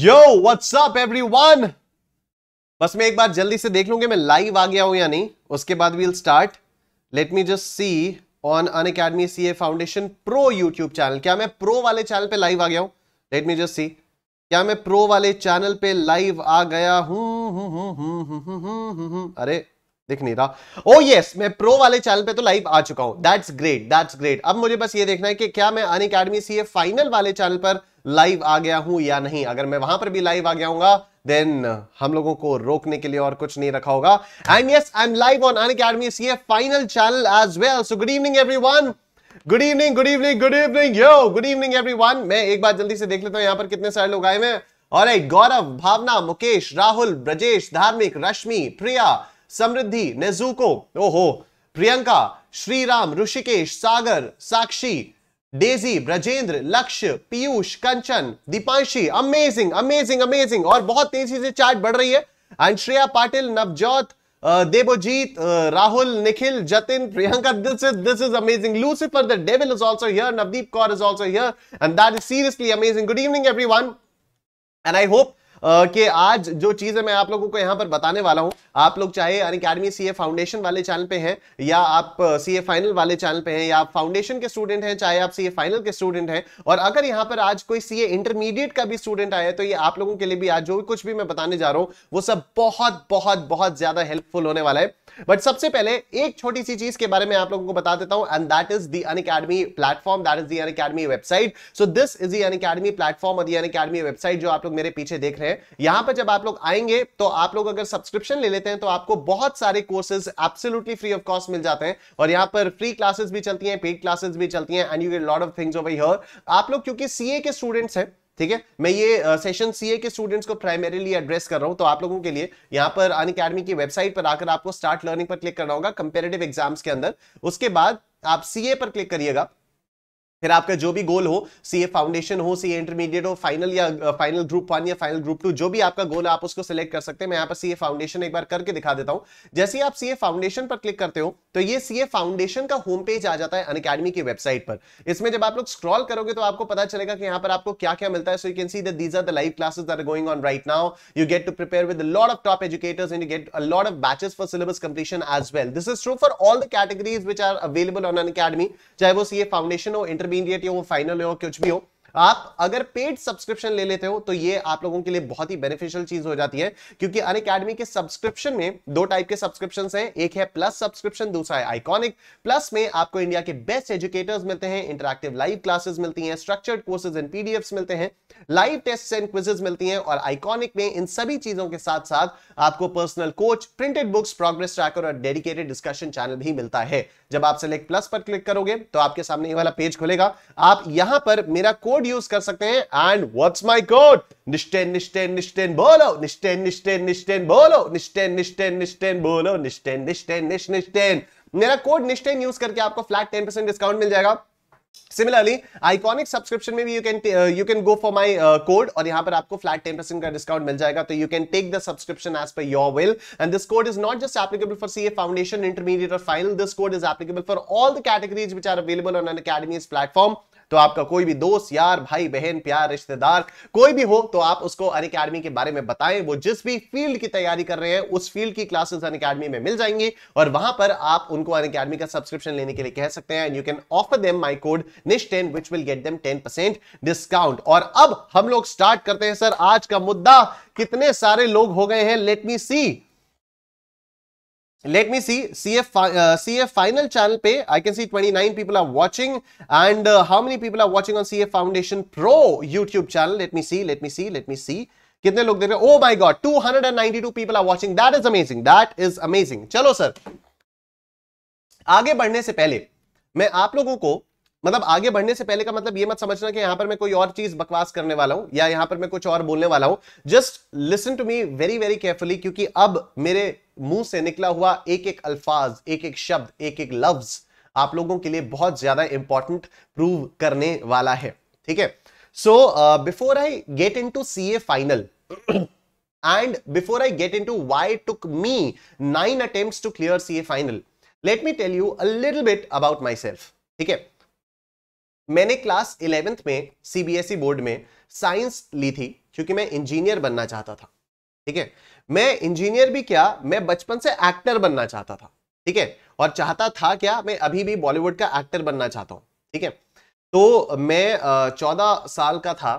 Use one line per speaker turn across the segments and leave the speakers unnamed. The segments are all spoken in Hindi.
यो अप एवरीवन बस मैं एक बार जल्दी से देख लूंगी मैं लाइव आ गया हूं या नहीं उसके बाद we'll start let me just see on Unacademy C A foundation pro YouTube channel क्या मैं प्रो वाले चैनल पे लाइव आ गया हूं लेट मी जस्ट सी क्या मैं प्रो वाले चैनल पे लाइव आ गया हूं अरे दिख नहीं रहा ओ oh, यस yes, मैं प्रो वाले चैनल पे तो लाइव आ चुका हूं दैट्स ग्रेट दैट्स ग्रेट अब मुझे बस ये देखना है कि क्या मैं Unacademy C A final वाले चैनल पर लाइव आ गया हूं या नहीं अगर मैं वहां पर भी लाइव आ गया हूंगा देन हम लोगों को रोकने के लिए और कुछ नहीं रखा होगा and yes I am live on Unacademy C final channel as well so good evening every good evening good evening good evening yo good evening everyone मैं एक बार जल्दी से देख लेता हूं यहां पर कितने सारे लोग आए हुए हैं और गौरव भावना मुकेश राहुल ब्रजेश धार्मिक रश्मि प्रिया समृद्धि नेजुको ओहो Priyanka Shriram Rishikesh Sagar Sakshi Daisy Brajendra Lakshya Piyush Kanchan Deepanshi amazing amazing amazing और बहुत तेजी से चार्ट बढ़ रही है and Shreya Patil Navjot Devojit Rahul Nikhil Jatin Priyanka this is this is amazing Lucifer the devil is also here Navdeep Kaur is also here and that is seriously amazing good evening everyone and I hope कि आज जो चीज है मैं आप लोगों को यहां पर बताने वाला हूं आप लोग चाहे अन अकेडमी सी फाउंडेशन वाले चैनल पे हैं या आप सी ए फाइनल वाले चैनल पे हैं या आप फाउंडेशन के स्टूडेंट हैं चाहे आप सी ए फाइनल के स्टूडेंट हैं और अगर यहां पर आज कोई सी ए इंटरमीडिएट का भी स्टूडेंट आया तो ये आप लोगों के लिए भी आज जो कुछ भी मैं बताने जा रहा हूँ वो सब बहुत बहुत बहुत ज़्यादा हेल्पफुल होने वाला है बट सबसे पहले एक छोटी सी चीज के बारे में आप लोगों को बता देता हूं and that is the academy platform that is the academy website so this is the academy platform और दी अकेडमी वेबसाइट जो आप लोग मेरे पीछे देख रहे हैं यहां पर जब आप लोग आएंगे तो आप लोग अगर सब्सक्रिप्शन ले लेते हैं तो आपको बहुत सारे courses absolutely free of cost मिल जाते हैं और यहां पर फ्री क्लासेस भी चलती हैं पेड क्लासेस भी चलती हैं and you get lot of things over here आप लोग क्योंकि सीए के स्टूडेंट्स हैं ठीक है मैं ये सेशन सीए के स्टूडेंट्स को प्राइमरीली एड्रेस कर रहा हूं तो आप लोगों के लिए यहां पर अन अकेडमी की वेबसाइट पर आकर आपको स्टार्ट लर्निंग पर क्लिक करना होगा कंपेरेटिव एग्जाम्स के अंदर उसके बाद आप सीए पर क्लिक करिएगा फिर आपका जो भी गोल हो सी ए फाउंडेशन हो सी ए इंटरमीडिएट हो फाइनल या फाइनल ग्रुप वन या फाइनल ग्रुप टू जो भी आपका गोल है आप उसको सिलेक्ट कर सकते हैं मैं यहाँ पर सी ए फाउंडेशन एक बार करके दिखा देता हूं जैसे ही आप सी ए फाउंडेशन पर क्लिक करते हो तो ये सी ए फाउंडेशन का होम पेज आ जाता है अन अकेडमी की वेबसाइट पर इसमें जब आप लोग स्क्रॉल करोगे तो आपको पता चलेगा कि यहाँ पर आपको क्या क्या मिलता है so you can see these are the live classes are going on right now you get to prepare with lot of top educators and you get a lot of batches for syllabus completion as well this is true for all the categories which are available on Unacademy चाहे वो सी ए फाउंडेशन हो इंटर इंटरमीडिएट हो फाइनल हो कुछ भी हो आप अगर पेड सब्सक्रिप्शन ले लेते हो तो ये आप लोगों के लिए बहुत ही बेनिफिशियल चीज हो जाती है क्योंकि अन अकेडमी के सब्सक्रिप्शन में दो टाइप के सब्सक्रिप्शन हैं एक है प्लस सब्सक्रिप्शन दूसरा है आइकॉनिक प्लस में आपको इंडिया के बेस्ट एजुकेटर्स मिलते हैं इंटरक्टिव लाइव क्लासेस मिलती हैं स्ट्रक्चर्ड कोर्सेज एंड पीडीएफ मिलते हैं लाइव टेस्ट एंड क्विजेज मिलती है और आइकॉनिक में इन सभी चीजों के साथ साथ आपको personal coach printed books progress tracker और डेडिकेटेड डिस्कशन चैनल भी मिलता है जब आप सिलेक्ट प्लस पर क्लिक करोगे तो आपके सामने ये वाला पेज खुलेगा आप यहां पर मेरा कोड कोड यूज कर सकते हैं एंड व्हाट्स माय कोड निश्चेन निश्चेन निश्चेन बोलो निश्चेन निश्चेन निश्चेन बोलो निश्चेन निश्चेन निश्चेन बोलो निश्चेन निश्चेन निश निश्चेन मेरा कोड निश्चेन यूज करके आपको फ्लैट टेन परसेंट डिस्काउंट मिल जाएगा सिमिलरली आइकॉनिक सब्सक्रिप्शन में भी you can you can go for my code और यहां पर आपको फ्लैट टेन परसेंट का डिस्काउंट मिल जाएगा तो you can take the subscription as per your will and this code is not just applicable for C A foundation intermediate और final this code is applicable for all the categories which are available on an Unacademy's platform तो आपका कोई भी दोस्त यार भाई बहन प्यार रिश्तेदार कोई भी हो तो आप उसको अन अकेडमी के बारे में बताएं वो जिस भी फील्ड की तैयारी कर रहे हैं उस फील्ड की क्लासेस अन अकेडमी में मिल जाएंगी और वहां पर आप उनको अन अकेडमी का सब्सक्रिप्शन लेने के लिए कह सकते हैं you can offer them my code Nish ten which will get them ten percent discount और अब हम लोग स्टार्ट करते हैं सर आज का मुद्दा कितने सारे लोग हो गए हैं let me see let me see cf uh, cf final channel pay i can see 29 people are watching and uh, how many people are watching on cf foundation pro youtube channel let me see let me see let me see कितने लोग देख रहे हो my god 292 people are watching that is amazing that is amazing चलो सर आगे बढ़ने से पहले मैं आप लोगों को मतलब आगे बढ़ने से पहले का मतलब ये मत समझना कि यहां पर मैं कोई और चीज बकवास करने वाला हूं या यहां पर मैं कुछ और बोलने वाला हूं just listen to me very very carefully क्योंकि अब मेरे मुंह से निकला हुआ एक एक अल्फाज एक एक शब्द एक एक लफ्ज आप लोगों के लिए बहुत ज्यादा इंपॉर्टेंट प्रूव करने वाला है ठीक है so before I get into C A final get into why took me nine took to clear C A final let me tell you a you bit about myself ठीक है मैंने क्लास इलेवेंथ में सीबीएसई e बोर्ड में साइंस ली थी क्योंकि मैं इंजीनियर बनना चाहता था ठीक है मैं इंजीनियर भी क्या मैं बचपन से एक्टर बनना चाहता था ठीक है और चाहता था क्या मैं अभी भी बॉलीवुड का एक्टर बनना चाहता हूँ ठीक है तो मैं चौदह साल का था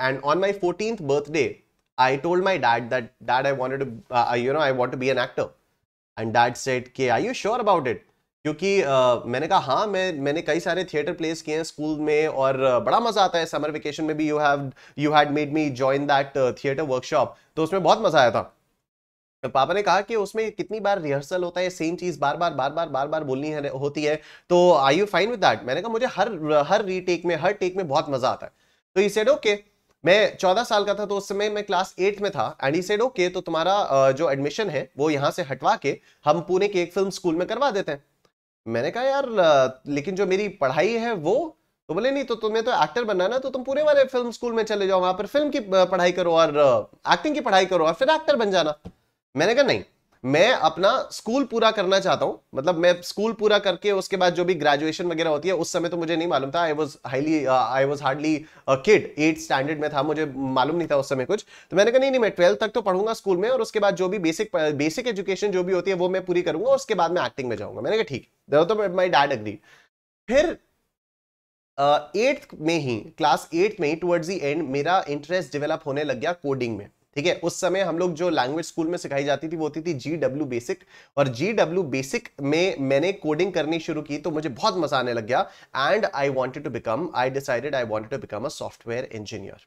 and on my fourteen birthday I told my dad that dad I wanted you know I want to be an actor and dad said के I you sure about it क्योंकि आ, मैंने कहा हाँ मैं मैंने कई सारे थिएटर प्लेस किए हैं स्कूल में और बड़ा मजा आता है समर वेकेशन में भी you have you had made me join that theatre workshop तो उसमें बहुत मजा आया था तो पापा ने कहा कि उसमें कितनी बार रिहर्सल होता है सेम चीज बार बार बार बार बार बार बोलनी है होती है तो I you fine with that मैंने कहा मुझे हर हर रीटेक में हर टेक में बहुत मजा आता है तो ई सेड ओके मैं चौदह साल का था तो उस समय मैं क्लास एट में था एंड ई सेड ओके तो तुम्हारा जो एडमिशन है वो यहाँ से हटवा के हम पुणे के एक फिल्म स्कूल में करवा देते हैं मैंने कहा यार लेकिन जो मेरी पढ़ाई है वो तो बोले नहीं तो तुम्हें तो एक्टर बनना है ना तो तुम पूरे वाले फिल्म स्कूल में चले जाओ वहां पर फिल्म की पढ़ाई करो और एक्टिंग की पढ़ाई करो और फिर एक्टर बन जाना मैंने कहा नहीं मैं अपना स्कूल पूरा करना चाहता हूं मतलब मैं स्कूल पूरा करके उसके बाद जो भी ग्रेजुएशन वगैरह होती है उस समय तो मुझे नहीं मालूम था I was highly I was hardly kid eight standard में था मुझे मालूम नहीं था उस समय कुछ तो मैंने कहा नहीं नहीं मैं ट्वेल्थ तक तो पढ़ूंगा स्कूल में और उसके बाद जो भी बेसिक बेसिक एजुकेशन जो भी होती है वो मैं पूरी करूंगा उसके बाद मैं एक्टिंग में जाऊंगा मैंने कहा ठीक तो माई डैड अग्री फिर एट्थ uh, में ही क्लास एट्थ में ही टुवर्ड्स दी एंड मेरा इंटरेस्ट डेवलप होने लग गया कोडिंग में ठीक है उस समय हम लोग जो लैंग्वेज स्कूल में सिखाई जाती थी वो होती थी जी डब्ल्यू बेसिक और जी डब्ल्यू बेसिक में मैंने कोडिंग करनी शुरू की तो मुझे बहुत मजा आने लग गया and I wanted to become I decided I wanted to become a software engineer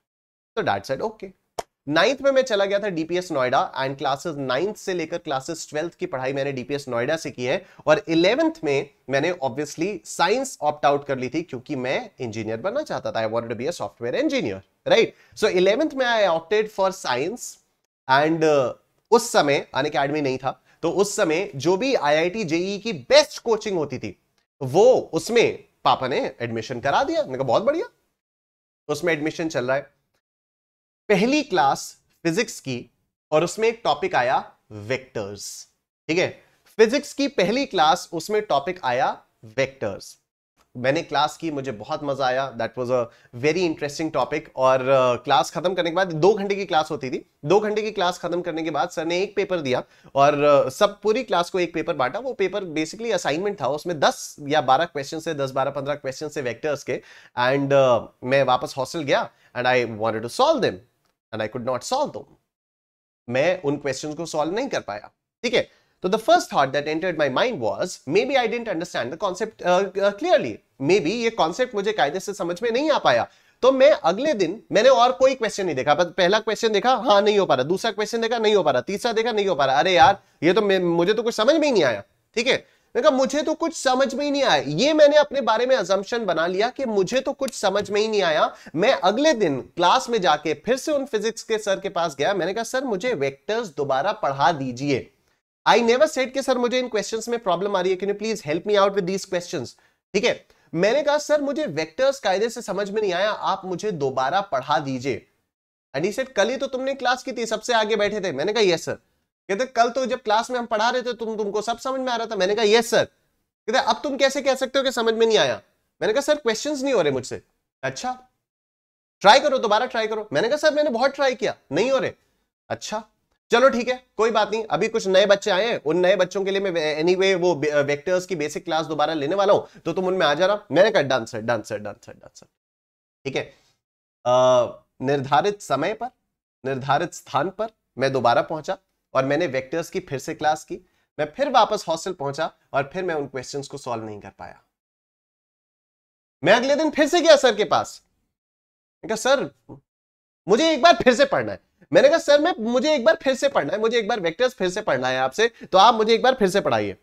तो डैट साइड ओके नाइन्थ में मैं चला गया था DPS Noida and classes ninth से लेकर क्लासेस ट्वेल्थ की पढ़ाई मैंने डीपीएस नोएडा से की है और इलेवेंथ में मैंने ऑब्वियसली साइंस ऑप्ट आउट कर ली थी क्योंकि मैं इंजीनियर बनना चाहता था I want be a software engineer right so eleventh में I opted for science and उस समय अन अकेडमी नहीं था तो उस समय जो भी आईआईटी जेई e e की बेस्ट कोचिंग होती थी वो उसमें पापा ने एडमिशन करा दिया मैंने कहा बहुत बढ़िया उसमें एडमिशन चल रहा है पहली क्लास फिजिक्स की और उसमें एक टॉपिक आया वेक्टर्स ठीक है फिजिक्स की पहली क्लास उसमें टॉपिक आया वेक्टर्स मैंने क्लास की मुझे बहुत मजा आया that was a very interesting topic और क्लास uh, खत्म करने के बाद दो घंटे की क्लास होती थी दो घंटे की क्लास खत्म करने के बाद सर ने एक पेपर दिया और uh, सब पूरी क्लास को एक पेपर बांटा वो पेपर बेसिकली असाइनमेंट था उसमें दस या बारह क्वेश्चन से दस बारह पंद्रह क्वेश्चन से वैक्टर्स के एंड uh, मैं वापस हॉस्टल गया and I wanted to solve them and I could not solve though मैं उन क्वेश्चन को सॉल्व नहीं कर पाया ठीक है तो the first thought that entered my mind was maybe I didn't understand the concept clearly maybe ये कॉन्सेप्ट मुझे कायदे से समझ में नहीं आ पाया तो मैं अगले दिन मैंने और कोई क्वेश्चन नहीं देखा पहला क्वेश्चन देखा हाँ नहीं हो पा रहा दूसरा क्वेश्चन देखा नहीं हो पा रहा तीसरा देखा नहीं हो पा रहा अरे यार ये तो मुझे तो कुछ समझ में ही नहीं आया ठीक है मैंने कहा मुझे तो कुछ समझ में ही नहीं आया ये मैंने अपने बारे में अजम्पन बना लिया कि मुझे तो कुछ समझ में ही नहीं आया मैं अगले दिन क्लास में जाके फिर से उन फिजिक्स के सर के पास गया मैंने कहा सर मुझे वेक्टर्स दोबारा पढ़ा दीजिए आई नेवर सेट के सर मुझे इन क्वेश्चन में प्रॉब्लम आ रही है please help me out with these question ठीक है मैंने कहा सर मुझे वेक्टर्स कायदे से समझ में नहीं आया आप मुझे दोबारा पढ़ा दीजिए एंड ही सेट कल ही तो तुमने क्लास की थी सबसे आगे बैठे थे मैंने कहा यस सर कहते कल तो जब क्लास में हम पढ़ा रहे थे तुम तुमको सब समझ में आ रहा था मैंने कहा यस सर कहते अब तुम कैसे कह सकते हो कि समझ में नहीं आया मैंने कहा सर क्वेश्चन नहीं हो रहे मुझसे अच्छा ट्राई करो दोबारा ट्राई करो मैंने कहा सर मैंने बहुत ट्राई किया नहीं हो रहे अच्छा चलो ठीक है कोई बात नहीं अभी कुछ नए बच्चे आए हैं उन नए बच्चों के लिए मैं एनी anyway, वो वेक्टर्स uh, की बेसिक क्लास दोबारा लेने वाला हूं तो तुम उनमें आ जा रहा मैंने कहा done sir done sir done sir done sir ठीक है निर्धारित समय पर निर्धारित स्थान पर मैं दोबारा पहुंचा और मैंने वेक्टर्स की फिर से क्लास की मैं फिर वापस हॉस्टल पहुंचा और फिर मैं उन क्वेश्चंस को सॉल्व नहीं कर पाया मैं अगले दिन फिर से गया सर के पास कहा सर मुझे एक बार फिर से पढ़ना है मैंने कहा सर मैं मुझे एक बार फिर से पढ़ना है मुझे एक बार वेक्टर्स फिर से पढ़ना है आपसे तो आप मुझे एक बार फिर से पढ़ाइए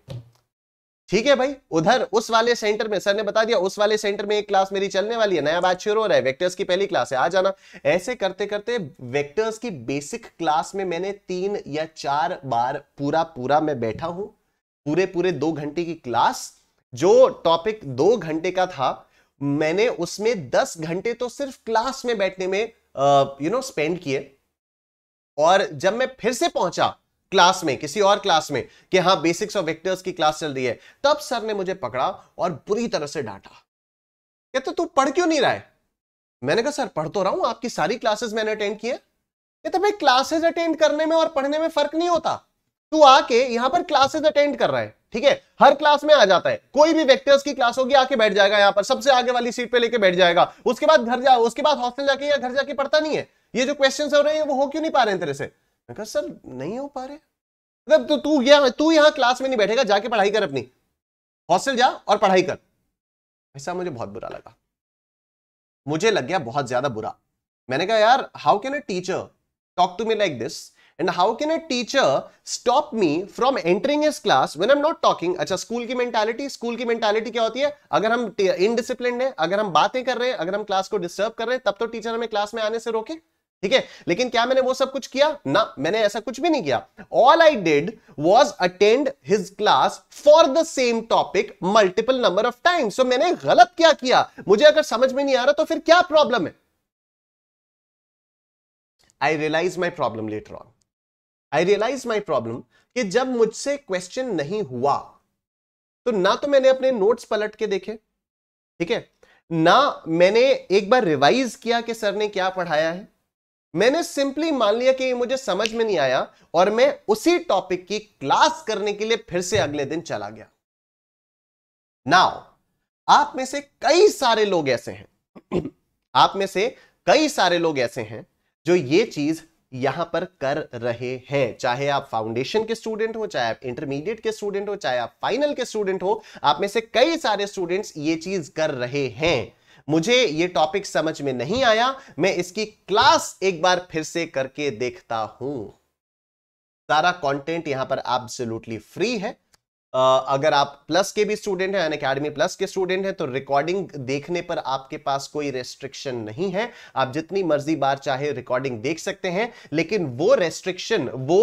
ठीक है भाई उधर उस वाले सेंटर में सर ने बता दिया उस वाले सेंटर में एक क्लास मेरी चलने वाली है नया बैच शुरू हो रहा है वेक्टर्स की पहली क्लास है आ जाना ऐसे करते करते वेक्टर्स की बेसिक क्लास में मैंने तीन या चार बार पूरा पूरा मैं बैठा हूं पूरे पूरे दो घंटे की क्लास जो टॉपिक दो घंटे का था मैंने उसमें दस घंटे तो सिर्फ क्लास में बैठने में यू नो स्पेंड किए और जब मैं फिर से पहुंचा क्लास में किसी और क्लास में कि हाँ बेसिक्स ऑफ वेक्टर्स की क्लास चल रही है तब सर ने मुझे पकड़ा और बुरी तरह से डांटा कहते तो तू पढ़ क्यों नहीं रहा है मैंने कहा सर पढ़ तो रहा हूं आपकी सारी क्लासेस मैंने अटेंड की है कहते तो भाई क्लासेस अटेंड करने में और पढ़ने में फर्क नहीं होता तू आके यहां पर क्लासेस अटेंड कर रहा है ठीक है हर क्लास में आ जाता है कोई भी वेक्टर्स की क्लास होगी आके बैठ जाएगा यहां पर सबसे आगे वाली सीट पे लेके बैठ जाएगा उसके बाद घर जा उसके बाद हॉस्टल जाके या घर जाके पढ़ता नहीं है ये जो क्वेश्चन हो रहे हैं वो हो क्यों नहीं पा रहे हैं तेरे से मैं कहा सर नहीं हो पा रहे मतलब तो तू यहाँ तू यहाँ क्लास में नहीं बैठेगा जाके पढ़ाई कर अपनी हॉस्टल जा और पढ़ाई कर ऐसा मुझे बहुत बुरा लगा मुझे लग गया बहुत ज्यादा बुरा मैंने कहा यार how can a teacher talk to me like this and how can a teacher stop me from entering his class when I'm not talking अच्छा स्कूल की मेंटालिटी स्कूल की मेंटालिटी क्या होती है अगर हम इनडिसिप्लिन है अगर हम बातें कर रहे हैं अगर हम क्लास को डिस्टर्ब कर रहे हैं तब तो टीचर हमें क्लास में आने से रोके ठीक है लेकिन क्या मैंने वो सब कुछ किया ना मैंने ऐसा कुछ भी नहीं किया all I did was attend his class for the same topic multiple number of time so मैंने गलत क्या किया मुझे अगर समझ में नहीं आ रहा तो फिर क्या प्रॉब्लम है I realise my problem later on I realise my problem कि जब मुझसे क्वेश्चन नहीं हुआ तो ना तो मैंने अपने नोट्स पलट के देखे ठीक है ना मैंने एक बार रिवाइज किया कि सर ने क्या पढ़ाया है मैंने सिंपली मान लिया कि ये मुझे समझ में नहीं आया और मैं उसी टॉपिक की क्लास करने के लिए फिर से अगले दिन चला गया नाउ आप में से कई सारे लोग ऐसे हैं आप में से कई सारे लोग ऐसे हैं जो ये चीज यहां पर कर रहे हैं चाहे आप फाउंडेशन के स्टूडेंट हो चाहे आप इंटरमीडिएट के स्टूडेंट हो चाहे आप फाइनल के स्टूडेंट हो आप में से कई सारे स्टूडेंट्स ये चीज कर रहे हैं मुझे ये टॉपिक समझ में नहीं आया मैं इसकी क्लास एक बार फिर से करके देखता हूं सारा कंटेंट यहां पर एब्सोल्युटली फ्री है Uh, अगर आप प्लस के भी स्टूडेंट हैं अकेडमी प्लस के स्टूडेंट हैं तो रिकॉर्डिंग देखने पर आपके पास कोई रेस्ट्रिक्शन नहीं है आप जितनी मर्जी बार चाहे रिकॉर्डिंग देख सकते हैं लेकिन वो रेस्ट्रिक्शन वो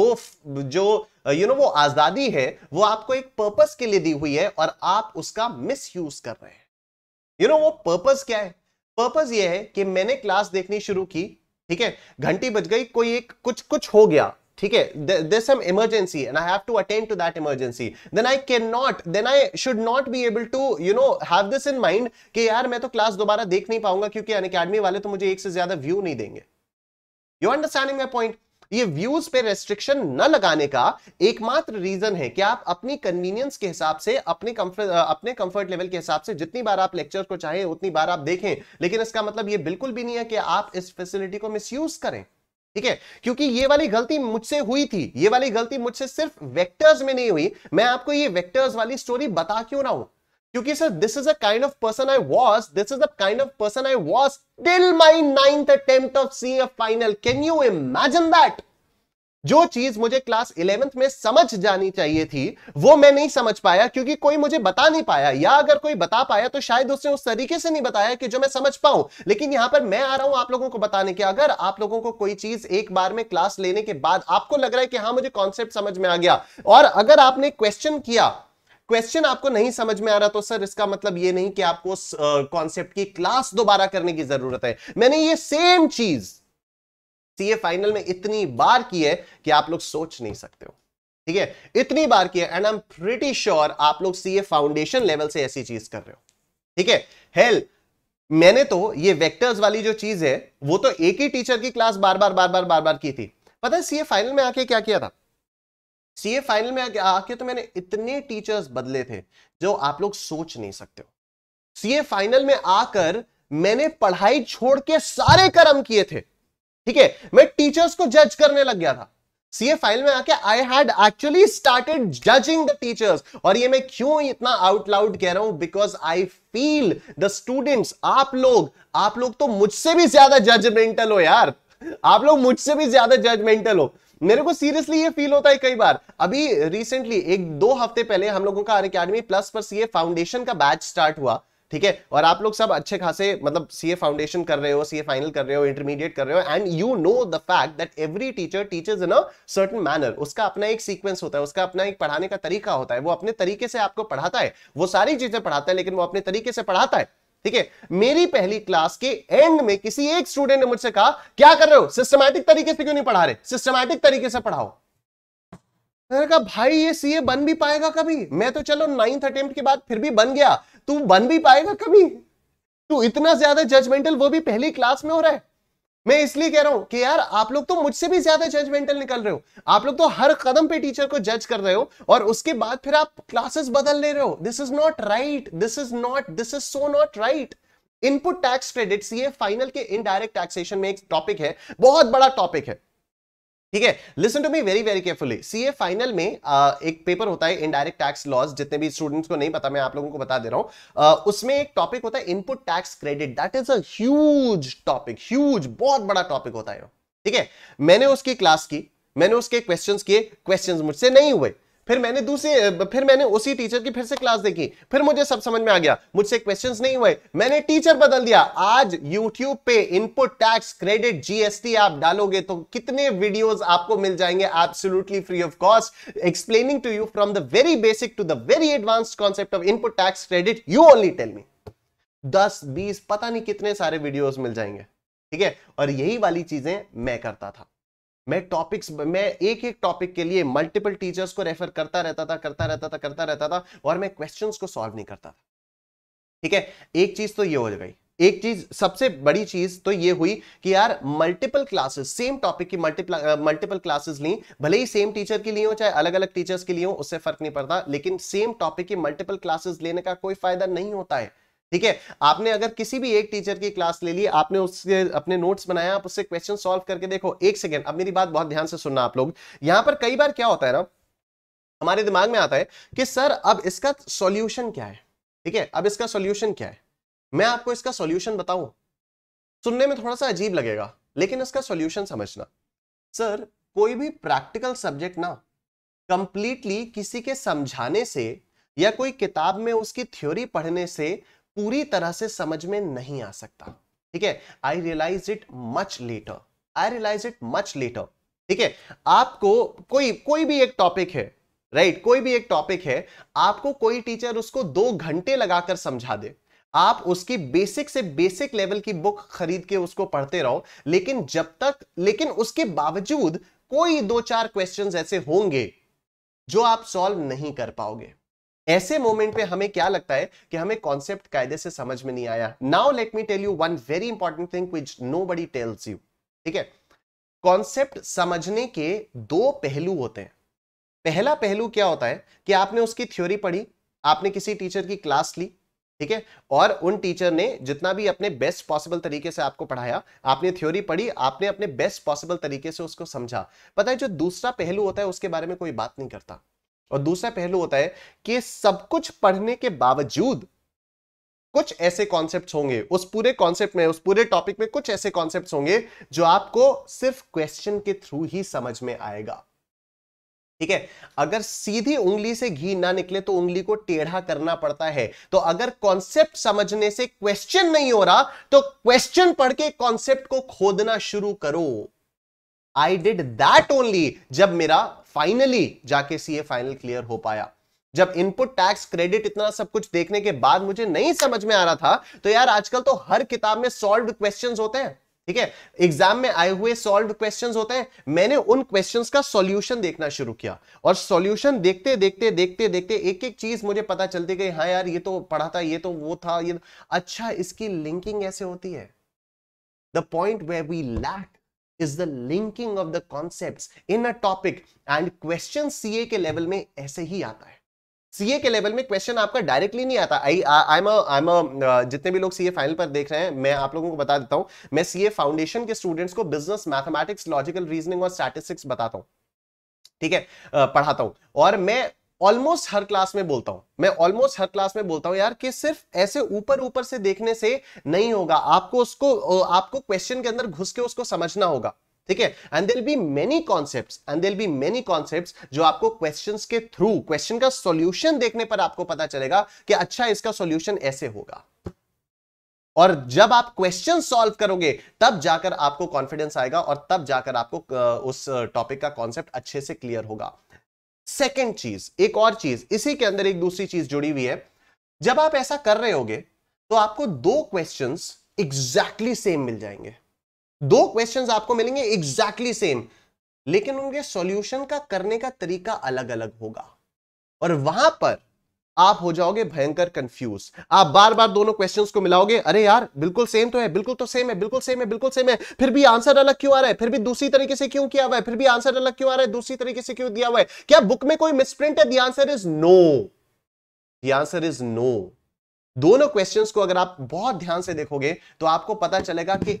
वो जो यू you नो know, वो आज़ादी है वो आपको एक पर्पस के लिए दी हुई है और आप उसका मिस यूज कर रहे हैं यू नो वो पर्पस क्या है पर्पस ये है कि मैंने क्लास देखनी शुरू की ठीक है घंटी बज गई कोई एक कुछ कुछ हो गया ठीक है they some emergency and I have to attend to that emergency then I can not then I should not be able to you know have this in mind कि यार मैं तो क्लास दोबारा देख नहीं पाऊंगा क्योंकि अन वाले तो मुझे एक से ज्यादा व्यू नहीं देंगे यू अंडरस्टैंडिंग माई पॉइंट ये व्यूज पे रेस्ट्रिक्शन न लगाने का एकमात्र रीजन है कि आप अपनी कन्वीनियंस के हिसाब से अपने कंफर्ट अपने कंफर्ट लेवल के हिसाब से जितनी बार आप लेक्चर को चाहें उतनी बार आप देखें लेकिन इसका मतलब ये बिल्कुल भी नहीं है कि आप इस फैसिलिटी को मिसयूज करें ठीक है क्योंकि ये वाली गलती मुझसे हुई थी ये वाली गलती मुझसे सिर्फ वेक्टर्स में नहीं हुई मैं आपको ये वेक्टर्स वाली स्टोरी बता क्यों रहा हूं क्योंकि sir this is a kind of person I was this is a kind of person I was till my ninth attempt of C A final can you imagine that जो चीज मुझे क्लास इलेवेंथ में समझ जानी चाहिए थी वो मैं नहीं समझ पाया क्योंकि कोई मुझे बता नहीं पाया या अगर कोई बता पाया तो शायद उसने उस तरीके से नहीं बताया कि जो मैं समझ पाऊं लेकिन यहां पर मैं आ रहा हूं आप लोगों को बताने के अगर आप लोगों को कोई चीज एक बार में क्लास लेने के बाद आपको लग रहा है कि हाँ मुझे कॉन्सेप्ट समझ में आ गया और अगर आपने क्वेश्चन किया क्वेश्चन आपको नहीं समझ में आ रहा तो सर इसका मतलब ये नहीं कि आपको कॉन्सेप्ट की क्लास दोबारा करने की जरूरत है मैंने ये सेम चीज सीए फाइनल में इतनी बार की है कि आप लोग सोच नहीं सकते हो ठीक है इतनी बार की है and I am pretty sure आप लोग सीए फाउंडेशन लेवल से ऐसी चीज कर रहे हो ठीक है हेल मैंने तो ये वेक्टर्स वाली जो चीज है वो तो एक ही टीचर की क्लास बार बार बार बार बार बार की थी पता है सीए फाइनल में आके क्या किया था सीए फाइनल में आके आके तो मैंने इतने टीचर्स बदले थे जो आप लोग सोच नहीं सकते हो सीए फाइनल में आकर मैंने पढ़ाई छोड़ के सारे कर्म किए थे ठीक है मैं टीचर्स को जज करने लग गया था सीए फाइनल में आके I had actually started judging the teachers और ये मैं क्यों इतना आउट लाउड कह रहा हूं because I feel the students आप लोग आप लोग तो मुझसे भी ज्यादा जजमेंटल हो यार आप लोग मुझसे भी ज्यादा जजमेंटल हो मेरे को सीरियसली ये फील होता है कई बार अभी रिसेंटली एक दो हफ्ते पहले हम लोगों का अकेडमी प्लस पर सीए फाउंडेशन का बैच स्टार्ट हुआ ठीक है और आप लोग सब अच्छे खासे मतलब सीए फाउंडेशन कर रहे हो सीए फाइनल कर रहे हो इंटरमीडिएट कर रहे हो and you know the fact that every teacher teachers in a certain manner उसका अपना एक सीक्वेंस होता है उसका अपना एक पढ़ाने का तरीका होता है वो अपने तरीके से आपको पढ़ाता है वो सारी चीजें पढ़ाता है लेकिन वो अपने तरीके से पढ़ाता है ठीक है मेरी पहली क्लास के एंड में किसी एक स्टूडेंट ने मुझसे कहा क्या कर रहे हो सिस्टमैटिक तरीके से क्यों नहीं पढ़ा रहे सिस्टमैटिक तरीके से पढ़ाओ मैंने कहा भाई ये सीए बन भी पाएगा कभी मैं तो चलो नाइन्थ अटेम्प्ट के बाद फिर भी बन गया तू बन भी पाएगा कभी तू इतना ज्यादा जजमेंटल वो भी पहली क्लास में हो रहा है मैं इसलिए कह रहा हूं कि यार आप लोग तो मुझसे भी ज्यादा जजमेंटल निकल रहे हो आप लोग तो हर कदम पे टीचर को जज कर रहे हो और उसके बाद फिर आप क्लासेस बदल ले रहे हो this is not right this is not this is so not right input tax credits ये फाइनल के इनडायरेक्ट टैक्सेशन में एक टॉपिक है बहुत बड़ा टॉपिक है ठीक है listen to me very very carefully CA final में आ, uh, एक पेपर होता है इनडायरेक्ट टैक्स लॉज जितने भी स्टूडेंट्स को नहीं पता मैं आप लोगों को बता दे रहा हूं uh, उसमें एक टॉपिक होता है input tax credit that is a topic huge बहुत बड़ा टॉपिक होता है ठीक है मैंने उसकी क्लास की मैंने उसके क्वेश्चंस किए क्वेश्चंस मुझसे नहीं हुए फिर मैंने दूसरी फिर मैंने उसी टीचर की फिर से क्लास देखी फिर मुझे सब समझ में आ गया मुझसे क्वेश्चंस नहीं हुए मैंने टीचर बदल दिया आज यूट्यूब पे इनपुट टैक्स क्रेडिट जीएसटी आप डालोगे तो कितने वीडियोस आपको मिल जाएंगे absolutely free of cost explaining to you from the very basic to the very advanced concept of input tax credit you only tell me दस बीस पता नहीं कितने सारे वीडियोज मिल जाएंगे ठीक है और यही वाली चीजें मैं करता था मैं टॉपिक्स मैं एक एक टॉपिक के लिए मल्टीपल टीचर्स को रेफर करता रहता था करता रहता था करता रहता था और मैं क्वेश्चन को सॉल्व नहीं करता था ठीक है एक चीज तो ये हो गई एक चीज सबसे बड़ी चीज तो ये हुई कि यार मल्टीपल क्लासेस सेम टॉपिक की मल्टीपल मल्टीपल क्लासेस ली भले ही सेम टीचर के लिए हो चाहे अलग अलग टीचर्स के लिए हो उससे फर्क नहीं पड़ता लेकिन सेम टॉपिक की मल्टीपल क्लासेस लेने का कोई फायदा नहीं होता है ठीक है आपने अगर किसी भी एक टीचर की क्लास ले ली आपने उससे अपने नोट्स बनाया आप उससे क्वेश्चन सॉल्व करके देखो एक सेकेंड अब मेरी बात बहुत ध्यान से सुनना आप लोग यहां पर कई बार क्या होता है ना हमारे दिमाग में आता है कि सर अब इसका सॉल्यूशन क्या है ठीक है अब इसका सॉल्यूशन क्या है मैं आपको इसका सॉल्यूशन बताऊं सुनने में थोड़ा सा अजीब लगेगा लेकिन इसका सॉल्यूशन समझना सर कोई भी प्रैक्टिकल सब्जेक्ट ना कंप्लीटली किसी के समझाने से या कोई किताब में उसकी थ्योरी पढ़ने से पूरी तरह से समझ में नहीं आ सकता ठीक है I realise it much later I realise it much later ठीक है आपको कोई कोई भी एक टॉपिक है राइट right? कोई भी एक टॉपिक है आपको कोई टीचर उसको दो घंटे लगाकर समझा दे आप उसकी बेसिक से बेसिक लेवल की बुक खरीद के उसको पढ़ते रहो लेकिन जब तक लेकिन उसके बावजूद कोई दो चार क्वेश्चंस ऐसे होंगे जो आप सॉल्व नहीं कर पाओगे ऐसे मोमेंट पे हमें क्या लगता है कि हमें कॉन्सेप्ट कायदे से समझ में नहीं आया now let me tell you one very important thing which nobody tells you ठीक है कॉन्सेप्ट समझने के दो पहलू होते हैं पहला पहलू क्या होता है कि आपने उसकी थ्योरी पढ़ी आपने किसी टीचर की क्लास ली ठीक है और उन टीचर ने जितना भी अपने बेस्ट पॉसिबल तरीके से आपको पढ़ाया आपने थ्योरी पढ़ी आपने अपने बेस्ट पॉसिबल तरीके से उसको समझा पता है जो दूसरा पहलू होता है उसके बारे में कोई बात नहीं करता और दूसरा पहलू होता है कि सब कुछ पढ़ने के बावजूद कुछ ऐसे कॉन्सेप्ट होंगे उस पूरे कॉन्सेप्ट में उस पूरे टॉपिक में कुछ ऐसे कॉन्सेप्ट होंगे जो आपको सिर्फ क्वेश्चन के थ्रू ही समझ में आएगा ठीक है अगर सीधी उंगली से घी ना निकले तो उंगली को टेढ़ा करना पड़ता है तो अगर कॉन्सेप्ट समझने से क्वेश्चन नहीं हो रहा तो क्वेश्चन पढ़ के कॉन्सेप्ट को खोदना शुरू करो आई डिड दैट ओनली जब मेरा फाइनली जाके सीए फाइनल क्लियर हो पाया जब इनपुट टैक्स क्रेडिट इतना सब कुछ देखने के बाद मुझे नहीं समझ में आ रहा था तो यार आजकल तो हर किताब में सॉल्व क्वेश्चन होते हैं ठीक है एग्जाम में आए हुए सॉल्व क्वेश्चन होते हैं मैंने उन क्वेश्चंस का सॉल्यूशन देखना शुरू किया और सॉल्यूशन देखते देखते देखते देखते एक एक चीज मुझे पता चलती गई हाँ यार ये तो पढ़ा था ये तो वो था ये तो, अच्छा इसकी लिंकिंग ऐसे होती है the point way we lack is the linking of the concepts in a topic and question CA के लेवल में ऐसे ही आता है सीए के लेवल में क्वेश्चन आपका डायरेक्टली नहीं आता आई आई एम आई एम जितने भी लोग सीए फाइनल पर देख रहे हैं मैं आप लोगों को बता देता हूं मैं सीए फाउंडेशन के स्टूडेंट्स को बिजनेस मैथमेटिक्स लॉजिकल रीजनिंग और स्टैटिस्टिक्स बताता हूं ठीक है uh, पढ़ाता हूं और मैं ऑलमोस्ट हर क्लास में बोलता हूं मैं ऑलमोस्ट हर क्लास में बोलता हूं यार कि सिर्फ ऐसे ऊपर ऊपर से देखने से नहीं होगा आपको उसको आपको क्वेश्चन के अंदर घुस के उसको समझना होगा ठीक है and there be many concept and there be many concept जो आपको क्वेश्चन के थ्रू क्वेश्चन का सोल्यूशन देखने पर आपको पता चलेगा कि अच्छा इसका सोल्यूशन ऐसे होगा और जब आप क्वेश्चन सॉल्व करोगे तब जाकर आपको कॉन्फिडेंस आएगा और तब जाकर आपको उस टॉपिक का कॉन्सेप्ट अच्छे से क्लियर होगा सेकेंड चीज एक और चीज इसी के अंदर एक दूसरी चीज जुड़ी हुई है जब आप ऐसा कर रहे होगे तो आपको दो क्वेश्चन एग्जैक्टली सेम मिल जाएंगे दो क्वेश्चन आपको मिलेंगे एग्जैक्टली सेम लेकिन उनके सॉल्यूशन का करने का तरीका अलग अलग होगा और वहां पर आप हो जाओगे भयंकर कंफ्यूज आप बार बार दोनों क्वेश्चंस को मिलाओगे अरे यार बिल्कुल सेम तो है बिल्कुल तो सेम है बिल्कुल सेम है बिल्कुल सेम है फिर भी आंसर अलग क्यों आ रहा है फिर भी दूसरी तरीके से क्यों किया हुआ है फिर भी आंसर अलग क्यों आ रहा है दूसरी तरीके से क्यों दिया हुआ है क्या बुक में कोई मिसप्रिंट है the answer is no the answer is no दोनों क्वेश्चंस को अगर आप बहुत ध्यान से देखोगे तो आपको पता चलेगा कि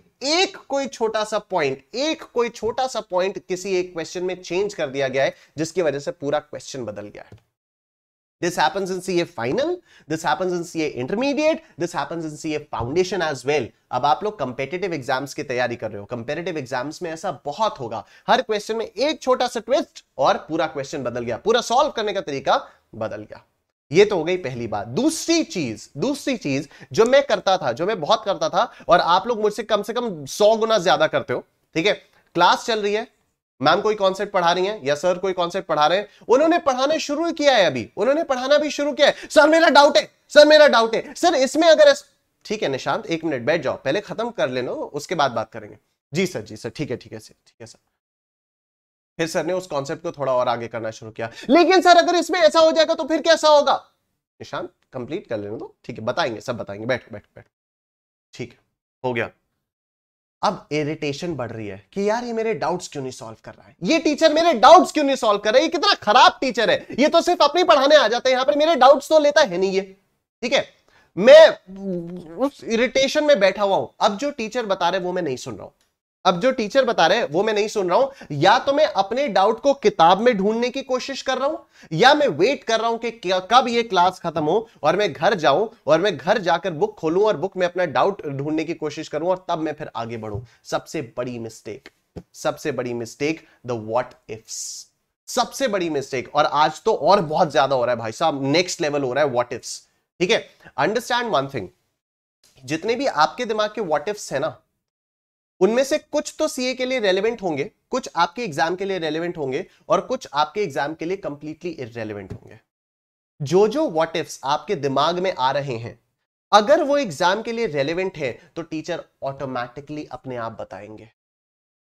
एक कोई छोटा सा पॉइंट एक कोई छोटा सा पॉइंट किसी एक क्वेश्चन में चेंज कर दिया गया है जिसकी वजह से पूरा क्वेश्चन बदल गया है This happens in CA final, this happens in CA intermediate, this happens in CA foundation as well. अब आप लोग कंपेटेटिव एग्जाम्स की तैयारी कर रहे हो कंपेटेटिव एग्जाम्स में ऐसा बहुत होगा हर क्वेश्चन में एक छोटा सा ट्विस्ट और पूरा क्वेश्चन बदल गया पूरा सॉल्व करने का तरीका बदल गया ये तो हो गई पहली बात दूसरी चीज दूसरी चीज जो मैं करता था जो मैं बहुत करता था और आप लोग मुझसे कम से कम सौ गुना ज्यादा करते हो ठीक है क्लास चल रही है मैम कोई कॉन्सेप्ट पढ़ा रही हैं या सर कोई कॉन्सेप्ट पढ़ा रहे हैं उन्होंने पढ़ाना शुरू किया है अभी उन्होंने पढ़ाना भी शुरू किया है सर मेरा डाउट है सर मेरा डाउट है सर इसमें अगर इस... ठीक है निशांत एक मिनट बैठ जाओ पहले खत्म कर लो उसके बाद बात करेंगे जी सर जी सर ठीक है ठीक है सर ठीक है सर फिर सर ने उस कॉन्सेप्ट को थोड़ा और आगे करना शुरू किया लेकिन सर अगर इसमें ऐसा हो जाएगा तो फिर कैसा होगा निशांत कंप्लीट कर लेना दो ठीक है बताएंगे सब बताएंगे बैठो बैठो बैठो ठीक है हो गया अब इरिटेशन बढ़ रही है कि यार ये मेरे डाउट्स क्यों नहीं सॉल्व कर रहा है ये टीचर मेरे डाउट्स क्यों नहीं सॉल्व कर रहा है ये कितना खराब टीचर है ये तो सिर्फ अपने पढ़ाने आ जाते हैं यहां पर मेरे डाउट्स तो लेता है नहीं ये ठीक है मैं उस इरिटेशन में बैठा हुआ हूं अब जो टीचर बता रहे वो मैं नहीं सुन रहा हूं अब जो टीचर बता रहे हैं वो मैं नहीं सुन रहा हूं या तो मैं अपने डाउट को किताब में ढूंढने की कोशिश कर रहा हूं या मैं वेट कर रहा हूं कि कब ये क्लास खत्म हो और मैं घर जाऊं और मैं घर जाकर बुक खोलूं और बुक में अपना डाउट ढूंढने की कोशिश करूं और तब मैं फिर आगे बढ़ूं सबसे बड़ी मिस्टेक सबसे बड़ी मिस्टेक द वॉट इफ्स सबसे बड़ी मिस्टेक और आज तो और बहुत ज्यादा हो रहा है भाई साहब नेक्स्ट लेवल हो रहा है वॉट इफ्स ठीक है अंडरस्टैंड वन थिंग जितने भी आपके दिमाग के वॉट इफ्स है ना उनमें से कुछ तो सीए के लिए रेलिवेंट होंगे कुछ आपके एग्जाम के लिए रेलिवेंट होंगे और कुछ आपके एग्जाम के लिए कंप्लीटली इरेलीवेंट होंगे जो जो वॉट इफ्स आपके दिमाग में आ रहे हैं अगर वो एग्जाम के लिए रेलिवेंट है तो टीचर ऑटोमेटिकली अपने आप बताएंगे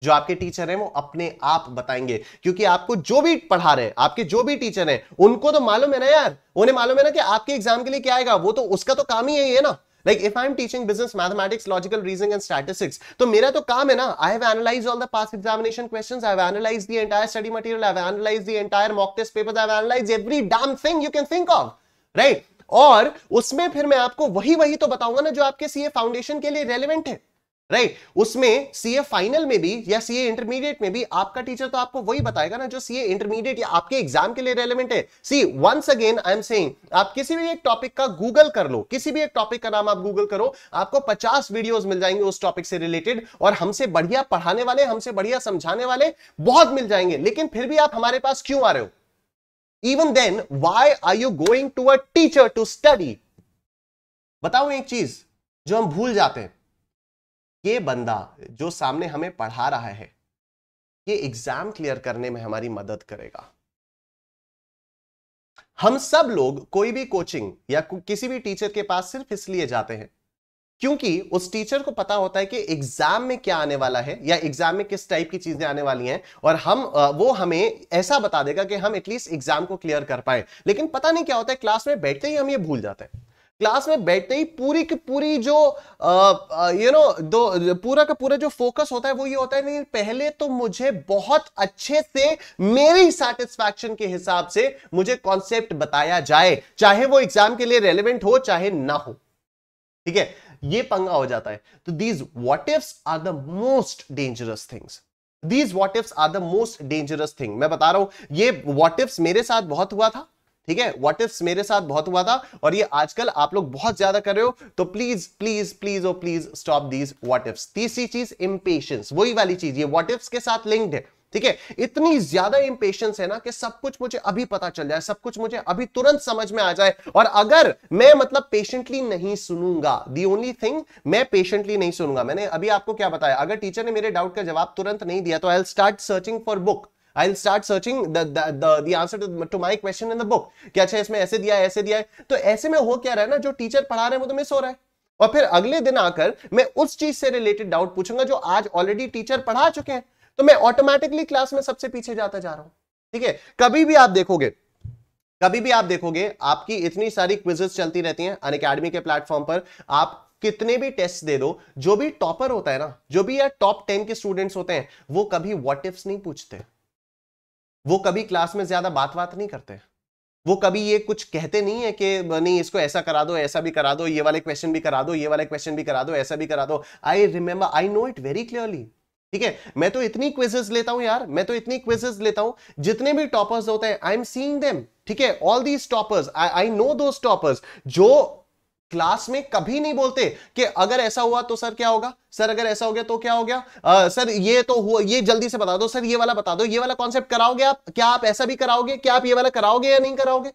जो आपके टीचर हैं वो अपने आप बताएंगे क्योंकि आपको जो भी पढ़ा रहे हैं आपके जो भी टीचर हैं उनको तो मालूम है ना यार उन्हें मालूम है ना कि आपके एग्जाम के लिए क्या आएगा वो तो उसका तो काम ही यही है ना like if I am teaching business mathematics logical reasoning and statistics तो मेरा तो काम है ना I have analyse all the past examination questions I have analyse the entire study material I have analyse the entire mock test papers I have analyse every damn thing you can think of right और उसमें फिर मैं आपको वही वही तो बताऊंगा ना जो आपके सीए फाउंडेशन के लिए रेलिवेंट है राइट right? उसमें सीए फाइनल में भी या सीए इंटरमीडिएट में भी आपका टीचर तो आपको वही बताएगा ना जो सीए इंटरमीडिएट या आपके एग्जाम के लिए रेलिवेंट है see once again I am saying आप किसी भी एक टॉपिक का गूगल कर लो किसी भी एक टॉपिक का नाम आप गूगल करो आपको पचास वीडियोस मिल जाएंगे उस टॉपिक से रिलेटेड और हमसे बढ़िया पढ़ाने वाले हमसे बढ़िया समझाने वाले बहुत मिल जाएंगे लेकिन फिर भी आप हमारे पास क्यों आ रहे हो even then why are you going to a teacher to study बताओ एक चीज जो हम भूल जाते हैं ये बंदा जो सामने हमें पढ़ा रहा है ये एग्जाम क्लियर करने में हमारी मदद करेगा हम सब लोग कोई भी कोचिंग या किसी भी टीचर के पास सिर्फ इसलिए जाते हैं क्योंकि उस टीचर को पता होता है कि एग्जाम में क्या आने वाला है या एग्जाम में किस टाइप की चीजें आने वाली हैं और हम वो हमें ऐसा बता देगा कि हम एटलीस्ट एग्जाम को क्लियर कर पाए लेकिन पता नहीं क्या होता है क्लास में बैठते ही हम ये भूल जाते हैं क्लास में बैठते ही पूरी की पूरी जो यू नो दो पूरा का पूरा जो फोकस होता है वो ये होता है नहीं पहले तो मुझे बहुत अच्छे से मेरी सेटिस्फैक्शन के हिसाब से मुझे कॉन्सेप्ट बताया जाए चाहे वो एग्जाम के लिए रेलिवेंट हो चाहे ना हो ठीक है ये पंगा हो जाता है तो these what ifs are the most dangerous things these what ifs are the most dangerous thing मैं बता रहा हूं ये वॉट इफ्स मेरे साथ बहुत हुआ था ठीक है व्हाट इफ्स मेरे साथ बहुत हुआ था और ये आजकल आप लोग बहुत ज्यादा कर रहे हो तो please please please oh please stop these what ifs तीसरी चीज इम्पेशंस वही वाली चीज ये व्हाट इफ्स के साथ लिंक्ड है ठीक है इतनी ज्यादा इम्पेशंस है ना कि सब कुछ मुझे अभी पता चल जाए सब कुछ मुझे अभी तुरंत समझ में आ जाए और अगर मैं मतलब पेशेंटली नहीं सुनूंगा दी ओनली थिंग मैं पेशेंटली नहीं सुनूंगा मैंने अभी आपको क्या बताया अगर टीचर ने मेरे डाउट का जवाब तुरंत नहीं दिया तो I'll start searching for book I start searching the answer to my question in the book कि अच्छा इसमें ऐसे दिया है ऐसे दिया है तो ऐसे में हो क्या रहा है ना जो टीचर पढ़ा रहे हैं वो तो मिस हो रहा है और फिर अगले दिन आकर मैं उस चीज से रिलेटेड डाउट पूछूंगा जो आज ऑलरेडी टीचर पढ़ा चुके हैं तो मैं ऑटोमेटिकली क्लास में सबसे पीछे जाता जा रहा हूं ठीक है कभी भी आप देखोगे कभी भी आप देखोगे आपकी इतनी सारी क्विजेस चलती रहती हैं अन अकेडमी के प्लेटफॉर्म पर आप कितने भी टेस्ट दे दो जो भी टॉपर होता है ना जो भी यार टॉप टेन के स्टूडेंट्स होते हैं वो कभी वॉट इफ्स नहीं पूछते वो कभी क्लास में ज्यादा बात बात नहीं करते वो कभी ये कुछ कहते नहीं है कि नहीं इसको ऐसा करा दो ऐसा भी करा दो ये वाले क्वेश्चन भी करा दो ये वाले क्वेश्चन भी करा दो ऐसा भी करा दो I remember I know it very clearly ठीक है मैं तो इतनी क्विजेस लेता हूं यार मैं तो इतनी क्विजेस लेता हूं जितने भी टॉपर्स होते हैं आई एम सीइंग देम ठीक है all these toppers I know two toppers जो क्लास में कभी नहीं बोलते कि अगर ऐसा हुआ तो सर क्या होगा सर अगर ऐसा हो गया तो क्या हो गया आ, सर ये तो हुआ ये जल्दी से बता दो सर ये वाला बता दो ये वाला कॉन्सेप्ट कराओगे आप क्या आप ऐसा भी कराओगे क्या आप ये वाला कराओगे या नहीं कराओगे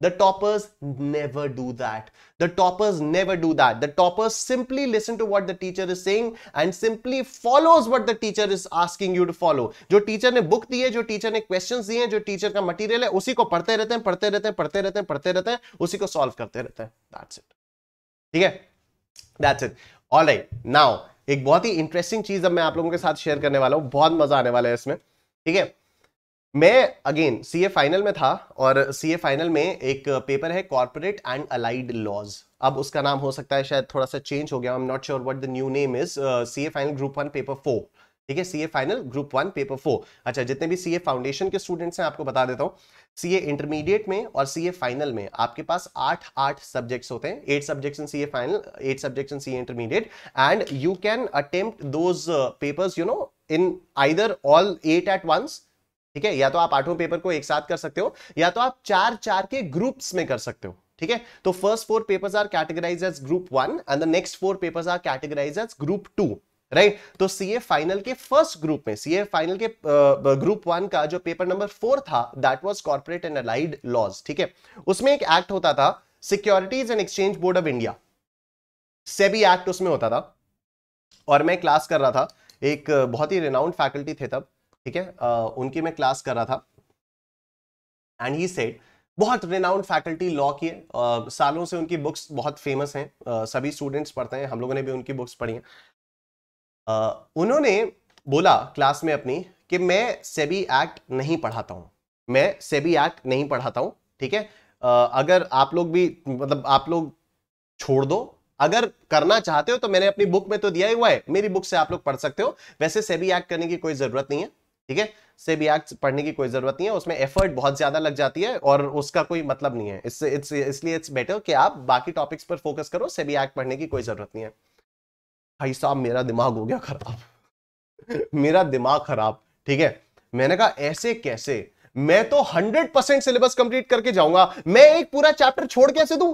The toppers never do that. The toppers never do that. The toppers simply listen to what the teacher is saying and simply follows what the teacher is asking you to follow. जो टीचर ने बुक दी है जो टीचर ने क्वेश्चंस दिए हैं जो टीचर का मटेरियल है उसी को पढ़ते रहते हैं पढ़ते रहते हैं पढ़ते रहते हैं पढ़ते रहते हैं उसी को सॉल्व करते रहते हैं दैट्स इट ठीक है दैट्स इट ऑलराइट नाउ एक बहुत ही इंटरेस्टिंग चीज अब मैं आप लोगों के साथ शेयर करने वाला हूं बहुत मजा आने वाला है इसमें ठीक है मैं अगेन सीए फाइनल में था और सीए फाइनल में एक पेपर है कॉर्पोरेट एंड अलाइड लॉज अब उसका नाम हो सकता है शायद थोड़ा सा चेंज हो गया I am not sure what the new name is CA final group one paper four ठीक है CA final group one paper four अच्छा जितने भी सीए फाउंडेशन के स्टूडेंट्स हैं आपको बता देता हूँ सीए इंटरमीडिएट में और सीए फाइनल में आपके पास आठ आठ सब्जेक्ट्स होते हैं eight subjects in CA final eight subjects in CA intermediate and you can attempt those papers you know in either all eight at once ठीक है या तो आप आठों पेपर को एक साथ कर सकते हो या तो आप चार चार के ग्रुप्स में कर सकते हो ठीक है तो first four papers are categorise as group one and the next four papers are categorise as group two right right? तो सीए फाइनल के फर्स्ट ग्रुप में सीए फाइनल के ग्रुप वन का जो पेपर नंबर फोर था that was corporate and allied laws ठीक है उसमें एक एक्ट होता था securities and exchange board of India SEBI act उसमें होता था और मैं क्लास कर रहा था एक बहुत ही रिनाउंड फैकल्टी थे तब ठीक है uh, उनकी मैं क्लास कर रहा था एंड ही सेड बहुत रिनाउंड फैकल्टी लॉ की है uh, सालों से उनकी बुक्स बहुत फेमस हैं uh, सभी स्टूडेंट्स पढ़ते हैं हम लोगों ने भी उनकी बुक्स पढ़ी हैं uh, उन्होंने बोला क्लास में अपनी कि मैं सेबी एक्ट नहीं पढ़ाता हूँ मैं सेबी एक्ट नहीं पढ़ाता हूँ ठीक है अगर आप लोग भी मतलब आप लोग छोड़ दो अगर करना चाहते हो तो मैंने अपनी बुक में तो दिया हुआ है मेरी बुक से आप लोग पढ़ सकते हो वैसे सेबी एक्ट करने की कोई जरूरत नहीं है ठीक है से भी एक्ट पढ़ने की कोई जरूरत नहीं है उसमें एफर्ट बहुत ज्यादा लग जाती है और उसका कोई मतलब नहीं है इससे इट्स इसलिए इट्स बेटर कि आप बाकी टॉपिक्स पर फोकस करो से भी एक्ट पढ़ने की कोई जरूरत नहीं है भाई साहब मेरा दिमाग हो गया खराब मेरा दिमाग खराब ठीक है मैंने कहा ऐसे कैसे मैं तो हंड्रेड परसेंट सिलेबस कंप्लीट करके जाऊंगा मैं एक पूरा चैप्टर छोड़ कैसे दू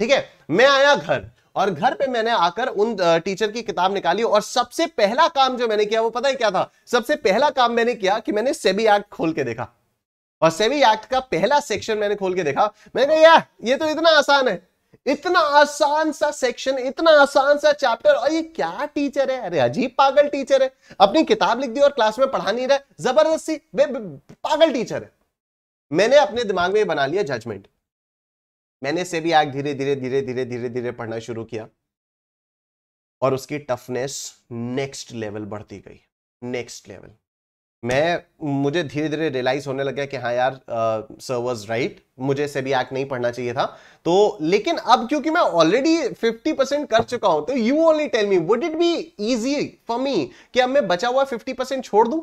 ठीक है मैं आया घर और घर पे मैंने आकर उन टीचर की किताब निकाली और सबसे पहला काम जो मैंने किया वो पता है क्या था सबसे पहला काम मैंने किया कि मैंने सेबी एक्ट खोल के देखा और सेबी एक्ट का पहला सेक्शन मैंने खोल के देखा मैंने कहा यार ये तो इतना आसान है इतना आसान सा सेक्शन इतना आसान सा चैप्टर और ये क्या टीचर है अरे अजीब पागल टीचर है अपनी किताब लिख दी और क्लास में पढ़ा नहीं रहा जबरदस्ती वे पागल टीचर है मैंने अपने दिमाग में बना लिया जजमेंट मैंने से भी आग धीरे धीरे धीरे धीरे धीरे धीरे पढ़ना शुरू किया और उसकी टफनेस नेक्स्ट लेवल बढ़ती गई नेक्स्ट लेवल मैं मुझे धीरे धीरे रियलाइज होने लगा कि हाँ यार सर वॉज राइट मुझे से भी एक्ट नहीं पढ़ना चाहिए था तो लेकिन अब क्योंकि मैं ऑलरेडी 50 परसेंट कर चुका हूं तो you only tell me would it be easy for me कि अब मैं बचा हुआ 50 परसेंट छोड़ दूं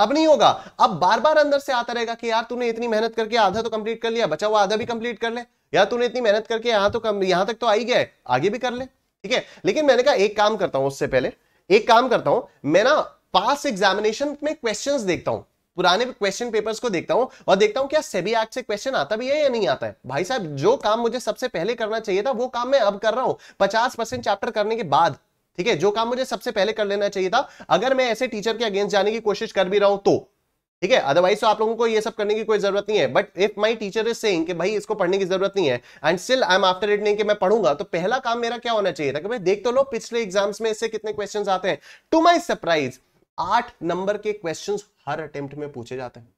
अब नहीं होगा अब बार बार अंदर से आता रहेगा कि यार तूने इतनी मेहनत करके आधा तो कंप्लीट कर लिया बचा हुआ आधा भी कंप्लीट कर ले या तूने इतनी मेहनत करके यहां तो कम यहां तक तो आई गया है आगे भी कर ले ठीक है लेकिन मैंने कहा एक काम करता हूं उससे पहले एक काम करता हूं मैं ना पास एग्जामिनेशन में क्वेश्चन देखता हूं पुराने क्वेश्चन पेपर्स को देखता हूं और देखता हूं क्या सेबी एक्ट से क्वेश्चन आता भी है या नहीं आता है भाई साहब जो काम मुझे सबसे पहले करना चाहिए था वो काम मैं अब कर रहा हूं पचास परसेंट चैप्टर करने के बाद ठीक है जो काम मुझे सबसे पहले कर लेना चाहिए था अगर मैं ऐसे टीचर के अगेंस्ट जाने की कोशिश कर भी रहा हूं तो ठीक है अदरवाइज तो आप लोगों को ये सब करने की कोई जरूरत नहीं है but if my teacher is saying कि भाई इसको पढ़ने की जरूरत नहीं है and still I am after it नहीं कि मैं पढ़ूंगा तो पहला काम मेरा क्या होना चाहिए था कि भाई देख तो लो पिछले एग्जाम्स में इससे कितने क्वेश्चन आते हैं टू माई सरप्राइज आठ नंबर के क्वेश्चन हर अटेम्प्ट में पूछे जाते हैं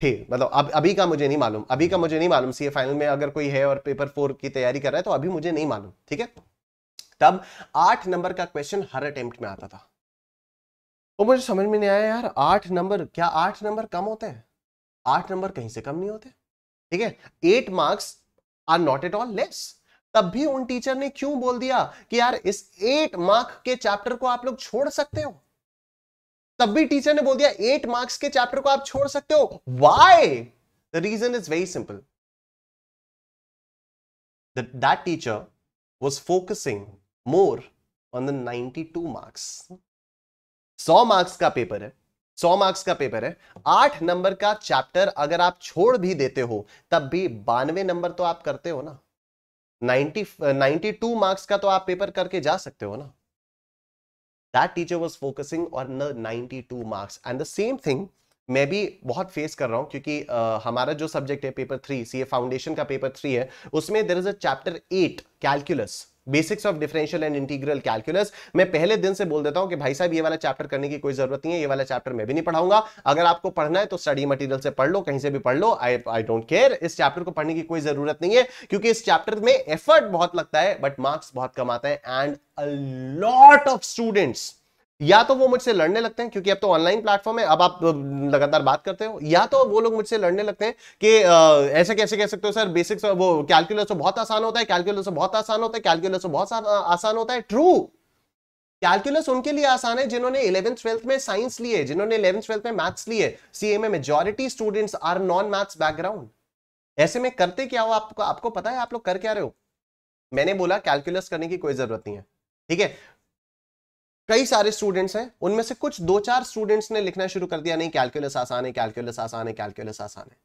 ठीक मतलब अब अभी का मुझे नहीं मालूम अभी का मुझे नहीं मालूम सीए फाइनल में अगर कोई है और पेपर फोर की तैयारी कर रहा है तो अभी मुझे नहीं मालूम ठीक है तब आठ नंबर का क्वेश्चन हर अटेम्प्ट में आता था तो मुझे समझ में नहीं आया यार आठ नंबर क्या आठ नंबर कम होते हैं आठ नंबर कहीं से कम नहीं होते ठीक है eight marks are not at all less तब भी उन टीचर ने क्यों बोल दिया कि यार इस एट मार्क के चैप्टर को आप लोग छोड़ सकते हो तब भी टीचर ने बोल दिया एट मार्क्स के चैप्टर को आप छोड़ सकते हो why the reason is very simple that teacher was focusing more on the 92 marks 100 marks का पेपर है 100 मार्क्स का पेपर है आठ नंबर का चैप्टर अगर आप छोड़ भी देते हो तब भी बानवे नंबर तो आप करते हो ना 90 92 मार्क्स का तो आप पेपर करके जा सकते हो ना that teacher was focusing on ninety two marks and the same thing मैं भी बहुत फेस कर रहा हूं क्योंकि uh, हमारा जो सब्जेक्ट है paper three C A foundation का पेपर थ्री है उसमें there is a chapter eight calculus basics of differential and integral calculus मैं पहले दिन से बोल देता हूं कि भाई साहब ये वाला चैप्टर करने की कोई जरूरत नहीं है ये वाला चैप्टर मैं भी नहीं पढ़ाऊंगा अगर आपको पढ़ना है तो स्टडी मटेरियल से पढ़ लो कहीं से भी पढ़ लो आई आई डोंट केयर इस चैप्टर को पढ़ने की कोई जरूरत नहीं है क्योंकि इस चैप्टर में एफर्ट बहुत लगता है बट मार्क्स बहुत कम आता है and a lot of students या तो वो मुझसे लड़ने लगते हैं क्योंकि अब तो ऑनलाइन प्लेटफॉर्म है अब आप लगातार बात करते हो या तो वो लोग मुझसे लड़ने लगते हैं कि ऐसे कैसे कह सकते हो सर बेसिक्स वो कैलकुलस तो बहुत आसान होता है कैलकुलस तो बहुत आसान होता है कैलकुलस तो बहुत आसान होता है ट्रू कैलकुलस उनके लिए आसान है जिन्होंने इलेवंथ ट्वेल्थ में साइंस लिए जिन्होंने इलेवंथ ट्वेल्थ में मैथ्स लिए सी एम majority students are non maths background ऐसे में करते क्या हो आपको आपको पता है आप लोग कर क्या रहे हो मैंने बोला कैलकुलस करने की कोई जरूरत नहीं है ठीक है कई सारे स्टूडेंट्स हैं उनमें से कुछ दो चार स्टूडेंट्स ने लिखना शुरू कर दिया नहीं कैलकुलस आसान है कैलकुलस आसान है कैलकुलस आसान है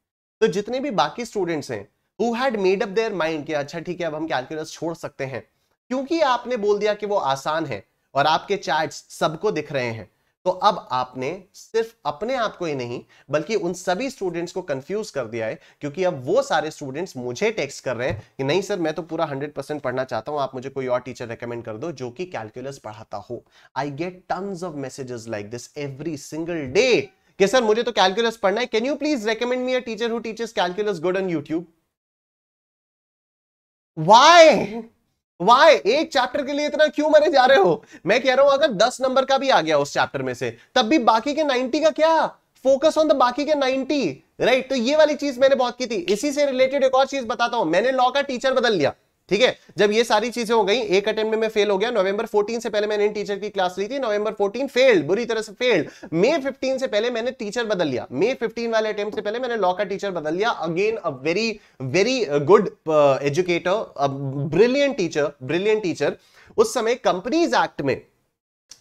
तो जितने भी बाकी स्टूडेंट्स हैं who had made up their mind कि अच्छा ठीक है अब हम कैलकुलस छोड़ सकते हैं क्योंकि आपने बोल दिया कि वो आसान है और आपके चार्ट सबको दिख रहे हैं तो अब आपने सिर्फ अपने आप को ही नहीं बल्कि उन सभी स्टूडेंट्स को कंफ्यूज कर दिया है क्योंकि अब वो सारे स्टूडेंट्स मुझे टेक्स्ट कर रहे हैं कि नहीं सर मैं तो पूरा 100% पढ़ना चाहता हूं आप मुझे कोई और टीचर रेकमेंड कर दो जो कि कैलकुलस पढ़ाता हो I get terms of messages like this every single day कि सर मुझे तो कैलकुलस पढ़ना है can you please recommend me a teacher who teachers calculus good on YouTube why why एक चैप्टर के लिए इतना क्यों मरे जा रहे हो मैं कह रहा हूं अगर दस नंबर का भी आ गया उस चैप्टर में से तब भी बाकी के नाइनटी का क्या फोकस ऑन द बाकी के नाइनटी राइट right? तो ये वाली चीज मैंने बहुत की थी इसी से रिलेटेड एक और चीज बताता हूं मैंने लॉ का टीचर बदल लिया ठीक है जब ये सारी चीजें हो गई एक अटेम्प्ट में फेल हो गया नवंबर 14 से पहले मैंने इन टीचर की क्लास ली थी नवंबर 14 फेल्ड बुरी तरह से फेल्ड मई 15 से पहले मैंने टीचर बदल लिया मई 15 वाले अटेम्प्ट से पहले मैंने लॉ का टीचर बदल लिया again a very very good educator brilliant teacher brilliant teacher उस समय कंपनीज एक्ट में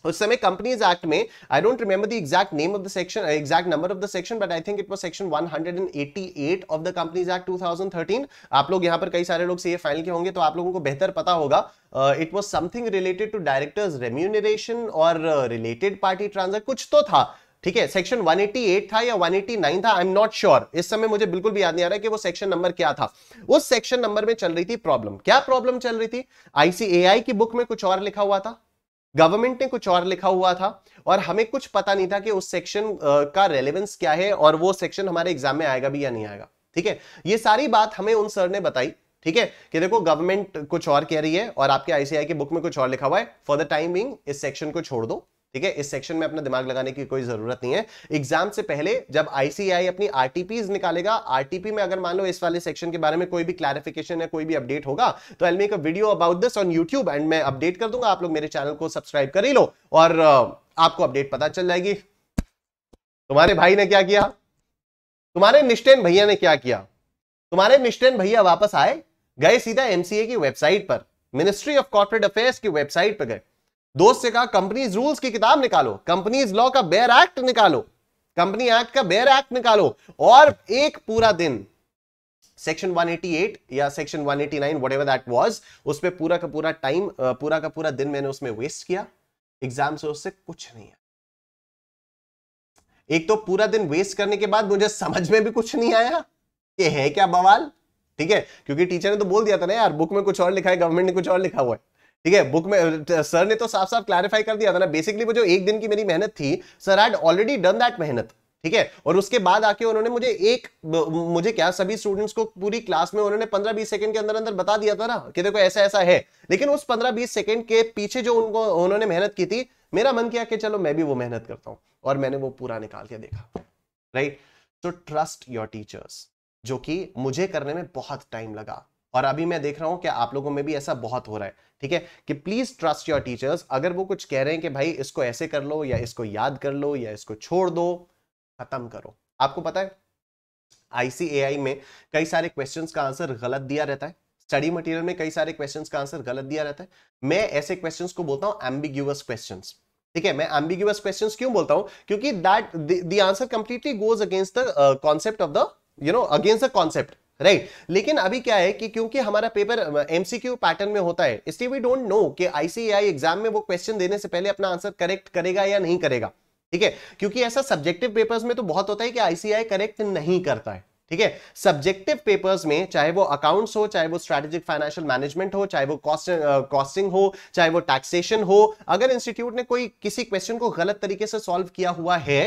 उस समय कंपनीज एक्ट में I don't remember the exact name of the section exact number of the section but I think it was section 188 of the companies act 2013 आप लोग यहां पर कई सारे लोग सीए फाइनल के होंगे तो आप लोगों को बेहतर पता होगा it was something related to directors remuneration और रिलेटेड पार्टी ट्रांजेक्ट कुछ तो था ठीक है सेक्शन 188 था या 189 था आई एम नॉट श्योर इस समय मुझे बिल्कुल भी याद नहीं आ रहा है कि वो सेक्शन नंबर क्या था उस सेक्शन नंबर में चल रही थी प्रॉब्लम क्या प्रॉब्लम चल रही थी आईसीएआई की बुक में कुछ और लिखा हुआ था गवर्नमेंट ने कुछ और लिखा हुआ था और हमें कुछ पता नहीं था कि उस सेक्शन का रेलेवेंस क्या है और वो सेक्शन हमारे एग्जाम में आएगा भी या नहीं आएगा ठीक है ये सारी बात हमें उन सर ने बताई ठीक है कि देखो गवर्नमेंट कुछ और कह रही है और आपके आईसीआई के बुक में कुछ और लिखा हुआ है फॉर द टाइम बिंग इस सेक्शन को छोड़ दो ठीक है इस सेक्शन में अपना दिमाग लगाने की कोई जरूरत नहीं है एग्जाम से पहले जब आईसीआई अपनी आरटीपीज निकालेगा आरटीपी में अगर मान लो इस वाले सेक्शन के बारे में कोई भी क्लैरिफिकेशन या कोई भी अपडेट होगा तो I'll make a video about this on YouTube and मैं अपडेट कर दूंगा आप लोग मेरे चैनल को सब्सक्राइब कर ही लो और आपको अपडेट पता चल जाएगी तुम्हारे भाई ने क्या किया तुम्हारे निष्ठेन भैया ने क्या किया तुम्हारे निष्ठेन भैया वापस आए गए सीधा एमसीए की वेबसाइट पर मिनिस्ट्री ऑफ कॉर्पोरेट अफेयर्स की वेबसाइट पर गए दोस्त से कहा कंपनीज रूल्स की किताब निकालो कंपनीज लॉ का बेयर एक्ट निकालो कंपनी एक्ट का बेयर एक्ट निकालो और एक पूरा दिन सेक्शन 188 या सेक्शन 189 व्हाटएवर दैट वॉज उस पर पूरा का पूरा टाइम पूरा का पूरा दिन मैंने उसमें वेस्ट किया एग्जाम से उससे कुछ नहीं आया एक तो पूरा दिन वेस्ट करने के बाद मुझे समझ में भी कुछ नहीं आया कि है क्या बवाल ठीक है क्योंकि टीचर ने तो बोल दिया था ना यार बुक में कुछ और लिखा है गवर्नमेंट ने कुछ और लिखा हुआ है ठीक है बुक में सर ने तो साफ साफ क्लैरिफाई कर दिया था ना बेसिकली वो जो एक दिन की मेरी मेहनत थी sir had already done that मेहनत ठीक है और उसके बाद आके उन्होंने मुझे एक मुझे क्या सभी स्टूडेंट्स को पूरी क्लास में उन्होंने 15-20 सेकंड के अंदर अंदर बता दिया था ना कि देखो ऐसा ऐसा है लेकिन उस 15-20 सेकंड के पीछे जो उनको उन्होंने मेहनत की थी मेरा मन किया कि चलो मैं भी वो मेहनत करता हूं और मैंने वो पूरा निकाल के देखा right so trust your teachers जो कि मुझे करने में बहुत टाइम लगा और अभी मैं देख रहा हूं कि आप लोगों में भी ऐसा बहुत हो रहा है ठीक है कि प्लीज ट्रस्ट योर टीचर्स अगर वो कुछ कह रहे हैं कि भाई इसको ऐसे कर लो या इसको याद कर लो या इसको छोड़ दो खत्म करो आपको पता है आईसीएआई में कई सारे क्वेश्चंस का आंसर गलत दिया रहता है स्टडी मटेरियल में कई सारे क्वेश्चंस का आंसर गलत दिया रहता है मैं ऐसे क्वेश्चन को बोलता हूं एम्बिग्यूअस क्वेश्चन ठीक है मैं एम्बिग्यूअस क्वेश्चन क्यों बोलता हूँ क्योंकि दैट दंसर answer completely goes against the concept of the you know against the concept right लेकिन अभी क्या है कि क्योंकि हमारा पेपर एमसीक्यू पैटर्न में होता है इसलिए वी डोंट नो कि आईसीआई एग्जाम में वो क्वेश्चन देने से पहले अपना आंसर करेक्ट करेगा या नहीं करेगा ठीक है क्योंकि ऐसा सब्जेक्टिव पेपर्स में तो बहुत होता है कि आईसीआई करेक्ट नहीं करता है ठीक है सब्जेक्टिव पेपर्स में चाहे वो अकाउंट्स हो चाहे वो स्ट्रेटेजिक फाइनेंशियल मैनेजमेंट हो चाहे वो कॉस्ट कॉस्टिंग हो चाहे वो टैक्सेशन हो अगर इंस्टीट्यूट ने कोई किसी क्वेश्चन को गलत तरीके से सॉल्व किया हुआ है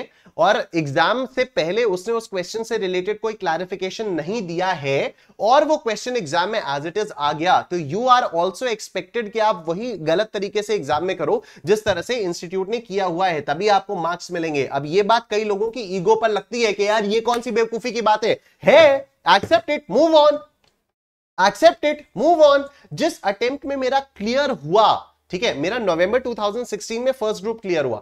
और एग्जाम से पहले उसने उस क्वेश्चन से रिलेटेड कोई क्लैरिफिकेशन नहीं दिया है और वो क्वेश्चन एग्जाम में एज इट इज आ गया तो यू आर ऑल्सो एक्सपेक्टेड कि आप वही गलत तरीके से एग्जाम में करो जिस तरह से इंस्टीट्यूट ने किया हुआ है तभी आपको मार्क्स मिलेंगे अब ये बात कई लोगों की ईगो पर लगती है कि यार ये कौन सी बेवकूफी की बात है है accept it move on accept it move on जिस अटेम्प्ट में मेरा क्लियर हुआ ठीक है मेरा नवंबर 2016 में फर्स्ट ग्रुप क्लियर हुआ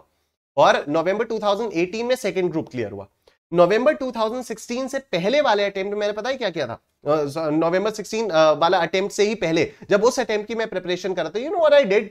और नवंबर 2018 में सेकंड ग्रुप क्लियर हुआ नवंबर 2016 से पहले वाले अटेम्प्ट मैंने पता है क्या किया था नवंबर uh, 16 uh, वाला अटेम्प्ट से ही पहले जब उस अटेम्प्ट की मैं प्रिपरेशन कर रहा था you know what I did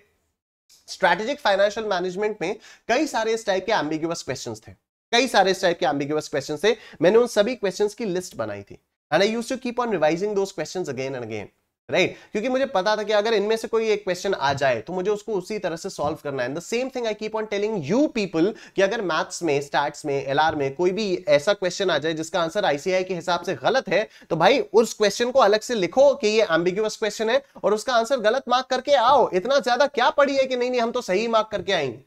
strategic financial management में कई सारे इस टाइप के एम्बिग्यूस क्वेश्चंस थे कई सारे इस टाइप के एम्बिगुअस क्वेश्चन थे मैंने उन सभी क्वेश्चन की लिस्ट बनाई थी and I use to keep on revising those question again and again right right? क्योंकि मुझे पता था कि अगर इनमें से कोई एक क्वेश्चन आ जाए तो मुझे उसको उसी तरह से सॉल्व करना है the same thing I keep on telling you people कि अगर मैथ्स में स्टैट्स में एलआर में कोई भी ऐसा क्वेश्चन आ जाए जिसका आंसर आईसीआई के हिसाब से गलत है तो भाई उस क्वेश्चन को अलग से लिखो कि ये एम्बिग्यूअस क्वेश्चन है और उसका आंसर गलत मार्क करके आओ इतना ज्यादा क्या पढ़ी है कि नहीं नहीं हम तो सही मार्क करके आएंगे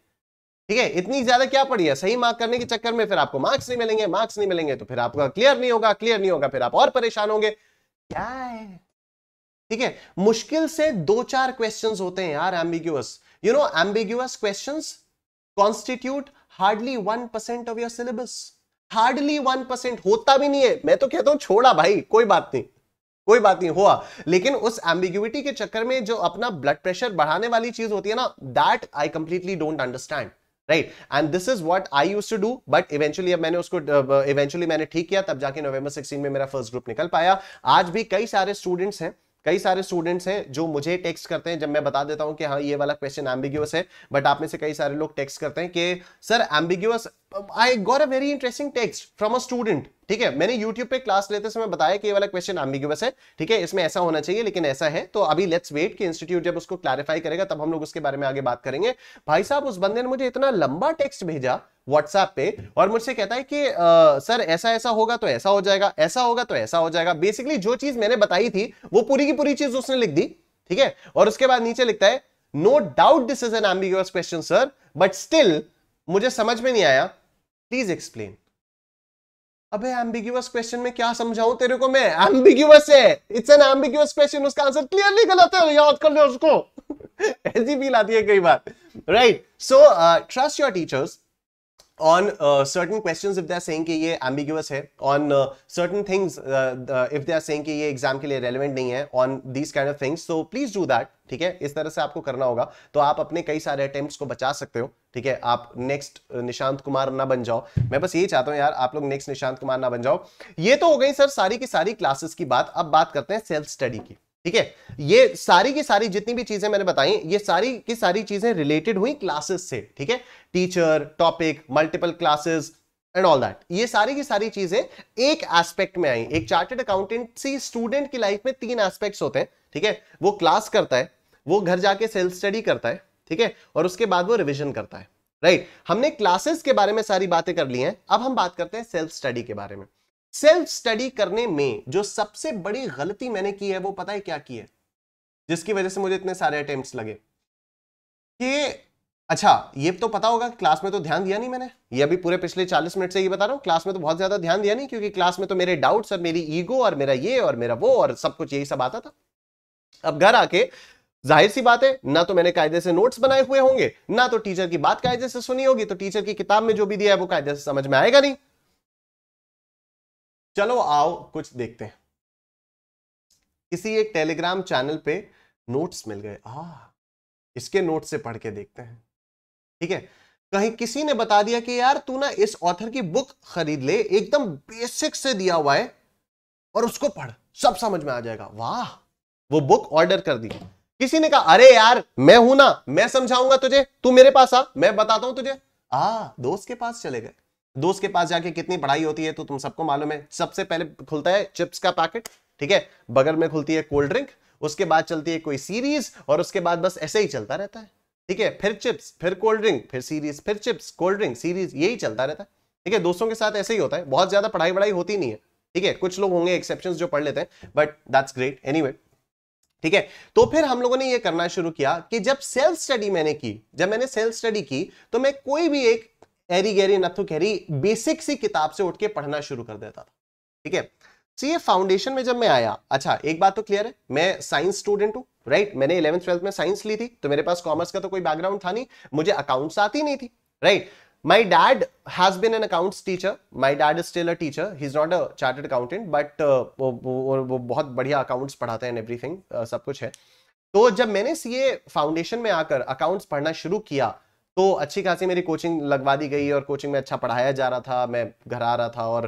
ठीक है इतनी ज्यादा क्या पड़ी है सही मार्क करने के चक्कर में फिर आपको मार्क्स नहीं मिलेंगे मार्क्स नहीं मिलेंगे तो फिर आपका क्लियर नहीं होगा क्लियर नहीं होगा फिर आप और परेशान होंगे क्या है ठीक है मुश्किल से दो चार क्वेश्चन होते हैं यार ambiguous you know ambiguous question constitute hardly one percent of your syllabus hardly one percent होता भी नहीं है मैं तो कहता हूं छोड़ा भाई कोई बात नहीं कोई बात नहीं हुआ लेकिन उस एम्बिग्यूटी के चक्कर में जो अपना ब्लड प्रेशर बढ़ाने वाली चीज होती है ना that I completely don't understand right and this is what I use to do but eventually अब मैंने उसको इवेंचुअली uh, मैंने ठीक किया तब जाके नवंबर सिक्सटीन में मेरा फर्स्ट ग्रुप निकल पाया आज भी कई सारे स्टूडेंट्स हैं कई सारे स्टूडेंट्स हैं जो मुझे टेक्स्ट करते हैं जब मैं बता देता हूं कि हाँ ये वाला क्वेश्चन एम्बिग्यूस है बट आप में से कई सारे लोग टेक्स्ट करते हैं कि sir ambiguous I got a very interesting text from a student ठीक है मैंने YouTube पे क्लास लेते समय बताया कि ये वाला क्वेश्चन एम्बिगुअस है ठीक है इसमें ऐसा होना चाहिए लेकिन ऐसा है तो अभी लेट्स वेट कि इंस्टीट्यूट जब उसको क्लैरिफाई करेगा तब हम लोग उसके बारे में आगे बात करेंगे भाई साहब उस बंदे ने मुझे इतना लंबा टेक्स्ट भेजा व्हाट्सएप पे और मुझसे कहता है कि आ, सर ऐसा ऐसा होगा तो ऐसा हो जाएगा ऐसा होगा तो ऐसा हो जाएगा बेसिकली जो चीज मैंने बताई थी वो पूरी की पूरी चीज उसने लिख दी ठीक है और उसके बाद नीचे लिखता है no doubt this is an ambiguous question sir but still मुझे समझ में नहीं आया प्लीज एक्सप्लेन अबे एम्बिग्यूस क्वेश्चन में क्या समझाऊं तेरे को मैं एम्बिग्यूस है इट्स एन एम्बिग्यूअस क्वेश्चन उसका आंसर क्लियरली गलत है याद कर ले उसको ऐसी फील आती है कई बार right so trust your teachers on uh, certain questions if they are saying कि ये ambiguous है on uh, certain things uh, uh, if they are saying कि ये exam के लिए relevant नहीं है on these kind of things so please do that ठीक है इस तरह से आपको करना होगा तो आप अपने कई सारे अटेम्प्ट को बचा सकते हो ठीक है आप नेक्स्ट uh, निशांत कुमार ना बन जाओ मैं बस यही चाहता हूँ यार आप लोग नेक्स्ट निशांत कुमार ना बन जाओ ये तो हो गई सर सारी की सारी क्लासेस की बात अब बात करते हैं सेल्फ स्टडी की ठीक है ये सारी की सारी जितनी भी चीजें मैंने बताई ये सारी की सारी चीजें रिलेटेड हुई क्लासेस से ठीक है teacher topic multiple classes and all that ये सारी की सारी चीजें एक एस्पेक्ट में आई एक चार्टेड अकाउंटेंसी स्टूडेंट की लाइफ में तीन एस्पेक्ट्स होते हैं ठीक है वो क्लास करता है वो घर जाके सेल्फ स्टडी करता है ठीक है और उसके बाद वो रिविजन करता है राइट right? हमने क्लासेस के बारे में सारी बातें कर ली हैं अब हम बात करते हैं सेल्फ स्टडी के बारे में सेल्फ स्टडी करने में जो सबसे बड़ी गलती मैंने की है वो पता है क्या की है जिसकी वजह से मुझे इतने सारे अटेम्प्ट लगे कि अच्छा ये तो पता होगा क्लास में तो ध्यान दिया नहीं मैंने ये अभी पूरे पिछले 40 मिनट से ये बता रहा हूँ क्लास में तो बहुत ज्यादा ध्यान दिया नहीं क्योंकि क्लास में तो मेरे डाउट्स और मेरी ईगो और मेरा ये और मेरा वो और सब कुछ यही सब आता था अब घर आके जाहिर सी बात है ना तो मैंने कायदे से नोट्स बनाए हुए होंगे ना तो टीचर की बात कायदे से सुनी होगी तो टीचर की किताब में जो भी दिया है वो कायदे से समझ में आएगा नहीं चलो आओ कुछ देखते हैं किसी एक टेलीग्राम चैनल पे नोट्स मिल गए आ इसके नोट से पढ़ के देखते हैं ठीक है कहीं किसी ने बता दिया कि यार तू ना इस ऑथर की बुक खरीद ले एकदम बेसिक से दिया हुआ है और उसको पढ़ सब समझ में आ जाएगा वाह वो बुक ऑर्डर कर दी किसी ने कहा अरे यार मैं हूं ना मैं समझाऊंगा तुझे तू मेरे पास आ मैं बताता हूं तुझे आ दोस्त के पास चले गए दोस्त के पास जाके कितनी पढ़ाई होती है तो तुम सबको मालूम है सबसे पहले खुलता है चिप्स का पैकेट ठीक है बगल में खुलती है कोल्ड ड्रिंक उसके बाद चलती है कोई सीरीज और उसके बाद बस ऐसे ही चलता रहता है ठीक है फिर चिप्स फिर कोल्ड ड्रिंक फिर सीरीज फिर चिप्स कोल्ड ड्रिंक सीरीज यही चलता रहता है ठीक है दोस्तों के साथ ऐसे ही होता है बहुत ज्यादा पढ़ाई वढ़ाई होती नहीं है ठीक है कुछ लोग होंगे एक्सेप्शन जो पढ़ लेते हैं बट दैट्स ग्रेट एनी ठीक है तो फिर हम लोगों ने यह करना शुरू किया कि जब सेल्फ स्टडी मैंने की जब मैंने सेल्फ स्टडी की तो मैं कोई भी एक एरी गैरी नथु कैरी बेसिक तो सी किताब से उठ के पढ़ना शुरू कर देता था ठीक है सी ये फाउंडेशन में जब मैं आया अच्छा एक बात तो क्लियर है मैं साइंस स्टूडेंट हूँ राइट मैंने इलेवंथ ट्वेल्थ में साइंस ली थी तो मेरे पास कॉमर्स का तो कोई बैकग्राउंड था नहीं मुझे अकाउंट्स आती नहीं थी right my dad has been an accounts teacher my dad is still a teacher he's not a chartered accountant but uh, वो, वो, वो बहुत बढ़िया accounts पढ़ाते हैं everything uh, सब कुछ है तो जब मैंने सीए फाउंडेशन में आकर अकाउंट्स पढ़ना शुरू किया तो अच्छी खासी मेरी कोचिंग लगवा दी गई और कोचिंग में अच्छा पढ़ाया जा रहा था मैं घर आ रहा था और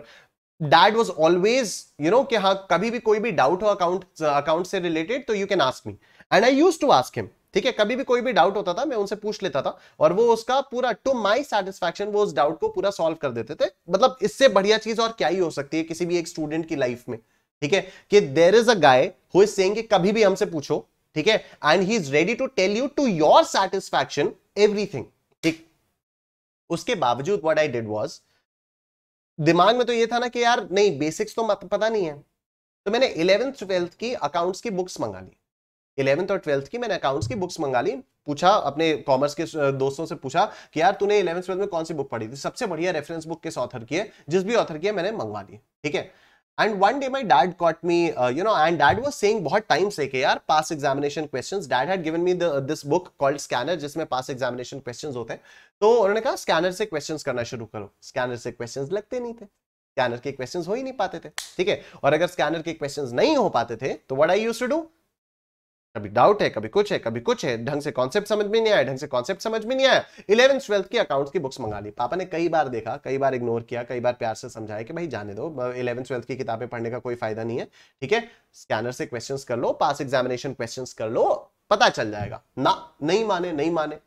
dad was always you know कि हाँ कभी भी कोई भी डाउट हो अकाउंट अकाउंट से रिलेटेड तो you can ask me and I use to ask him ठीक है कभी भी कोई भी डाउट होता था मैं उनसे पूछ लेता था और वो उसका पूरा टू माई सेटिस्फैक्शन वो उस डाउट को पूरा सॉल्व कर देते थे मतलब इससे बढ़िया चीज और क्या ही हो सकती है किसी भी एक स्टूडेंट की लाइफ में ठीक है कि there is a guy who is saying कि कभी भी हमसे पूछो ठीक है and he is ready to tell you to your satisfaction everything उसके बावजूद व्हाट आई डिड वाज दिमाग में तो ये था ना कि यार नहीं बेसिक्स तो पता नहीं है तो मैंने इलेवेंथ ट्वेल्थ की अकाउंट्स की बुक्स मंगा ली इलेवंथ और ट्वेल्थ की मैंने अकाउंट्स की बुक्स मंगा ली पूछा अपने कॉमर्स के दोस्तों से पूछा कि यार तूने इलेवेंथ ट्वेल्थ में कौन सी बुक पढ़ी थी सबसे बढ़िया रेफरेंस बुक किस ऑथर की है जिस भी ऑथर की है मैंने मंगवा ली ठीक है And one day my dad caught me, uh, you know, and dad was saying बहुत time से कि यार past examination questions. Dad had given me the this book called Scanner जिसमें past examination questions होते हैं. तो उन्होंने कहा scanner से questions करना शुरू करो. Scanner से questions लगते नहीं थे. स्कैनर के क्वेश्चंस हो ही नहीं पाते थे ठीक है और अगर स्कैनर के क्वेश्चंस नहीं हो पाते थे तो what I used to do कभी डाउट है कभी कुछ है कभी कुछ है ढंग से कॉन्सेप्ट समझ में नहीं आया ढंग से कॉन्सेप्ट समझ में नहीं आया इलेवंथ ट्वेल्थ की अकाउंट्स की बुक्स मंगा ली पापा ने कई बार देखा कई बार इग्नोर किया कई बार प्यार से समझाया कि भाई जाने दो इलेवंथ ट्वेल्थ की किताबें पढ़ने का कोई फायदा नहीं है ठीक है स्कैनर से क्वेश्चन कर लो पास एग्जामिनेशन क्वेश्चन कर लो पता चल जाएगा ना नहीं माने नहीं माने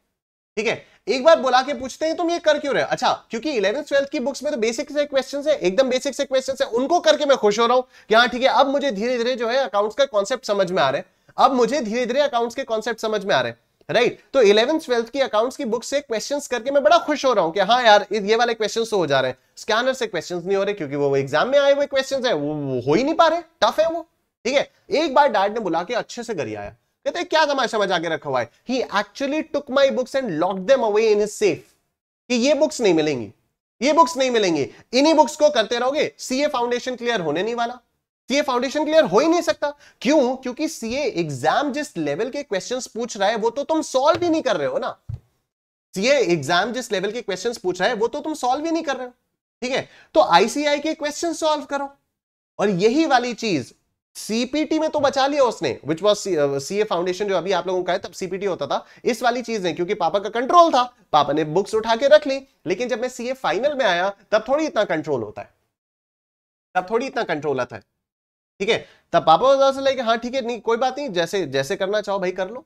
ठीक है एक बार बोला के पूछते हैं तुम ये कर क्यों रहे हो अच्छा क्योंकि इलेवंथ ट्वेल्थ की बुक्स में तो बेसिक से क्वेश्चन है एकदम बेसिक से क्वेश्चन है उनको करके मैं खुश हो रहा हूं कि हाँ ठीक है अब मुझे धीरे धीरे जो है अकाउंट्स का कॉन्सेप्ट समझ में आ रहा है अब मुझे धीरे धीरे अकाउंट्स के कॉन्सेप्ट समझ में आ रहे हैं राइट तो इलेवन ट्वेल्थ की अकाउंट्स की बुक से क्वेश्चंस करके मैं बड़ा खुश हो रहा हूं कि हाँ यार ये वाले क्वेश्चंस तो हो जा रहे हैं स्कैनर से क्वेश्चंस नहीं हो रहे क्योंकि वो एग्जाम में आए हुए क्वेश्चन है वो, वो हो ही नहीं पा रहे टफ है वो ठीक है एक बार डैड ने बुला के अच्छे से घरी आया कहते क्या तमाशा मजा के रखा हुआ है he actually took my books and lock them away in safe कि ये बुक्स नहीं मिलेंगी ये बुक्स नहीं मिलेंगी इन्हीं बुक्स को करते रहोगे सीए फाउंडेशन क्लियर होने नहीं वाला ये फाउंडेशन क्लियर हो ही नहीं सकता क्यों क्योंकि सीए एग्जाम जिस लेवल के क्वेश्चंस पूछ रहा है वो तो तुम सॉल्व ही नहीं कर रहे हो ना सीए एग्जाम जिस लेवल के क्वेश्चंस पूछ रहा है वो तो तुम सॉल्व ही नहीं कर रहे हो ठीक है तो आईसीआई के क्वेश्चन सॉल्व करो और यही वाली चीज सीपीटी में तो बचा लिया उसने which was C A foundation जो अभी आप लोगों का है तब सीपीटी होता था इस वाली चीज ने क्योंकि पापा का कंट्रोल था पापा ने बुक्स उठा के रख ली लेकिन जब मैं सीए फाइनल में आया तब थोड़ी इतना कंट्रोल होता है तब थोड़ी इतना कंट्रोल आता है ठीक है तब पापा दादा से लाइक हाँ ठीक है नहीं कोई बात नहीं जैसे जैसे करना चाहो भाई कर लो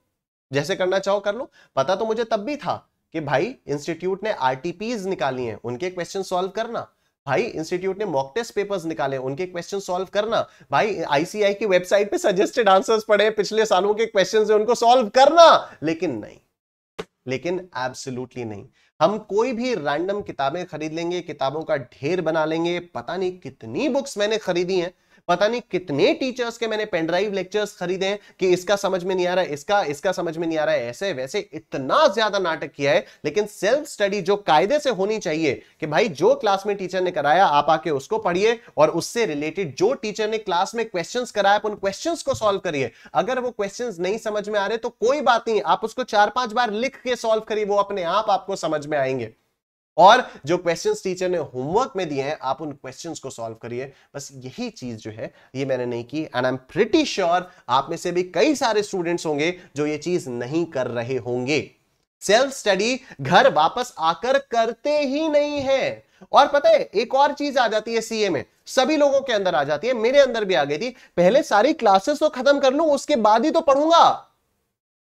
जैसे करना चाहो कर लो पता तो मुझे तब भी था कि भाई इंस्टीट्यूट ने आर निकाली हैं उनके क्वेश्चन सॉल्व करना भाई इंस्टीट्यूट ने मॉक टेस्ट पेपर्स निकाले उनके क्वेश्चन सॉल्व करना भाई आईसीआई की वेबसाइट पे सजेस्टेड आंसर्स पड़े पिछले सालों के क्वेश्चन उनको सॉल्व करना लेकिन नहीं लेकिन एब्सोल्युटली नहीं हम कोई भी रैंडम किताबें खरीद लेंगे किताबों का ढेर बना लेंगे पता नहीं कितनी बुक्स मैंने खरीदी हैं पता नहीं कितने टीचर्स के मैंने पेनड्राइव लेक्चर्स खरीदे हैं कि इसका समझ में नहीं आ रहा है इसका इसका समझ में नहीं आ रहा है ऐसे वैसे इतना ज्यादा नाटक किया है लेकिन सेल्फ स्टडी जो कायदे से होनी चाहिए कि भाई जो क्लास में टीचर ने कराया आप आके उसको पढ़िए और उससे रिलेटेड जो टीचर ने क्लास में क्वेश्चन कराया उन क्वेश्चन को सोल्व करिए अगर वो क्वेश्चन नहीं समझ में आ रहे तो कोई बात नहीं आप उसको चार पांच बार लिख के सोल्व करिए वो अपने आप आपको समझ में आएंगे और जो क्वेश्चंस टीचर ने होमवर्क में दिए हैं आप उन क्वेश्चंस को सॉल्व करिए बस यही चीज जो है ये मैंने नहीं की and I am pretty sure आप में से भी कई सारे स्टूडेंट्स होंगे जो ये चीज नहीं कर रहे होंगे सेल्फ स्टडी घर वापस आकर करते ही नहीं है और पता है एक और चीज आ जाती है सीए में सभी लोगों के अंदर आ जाती है मेरे अंदर भी आ गई थी पहले सारी क्लासेस तो खत्म कर लू उसके बाद ही तो पढ़ूंगा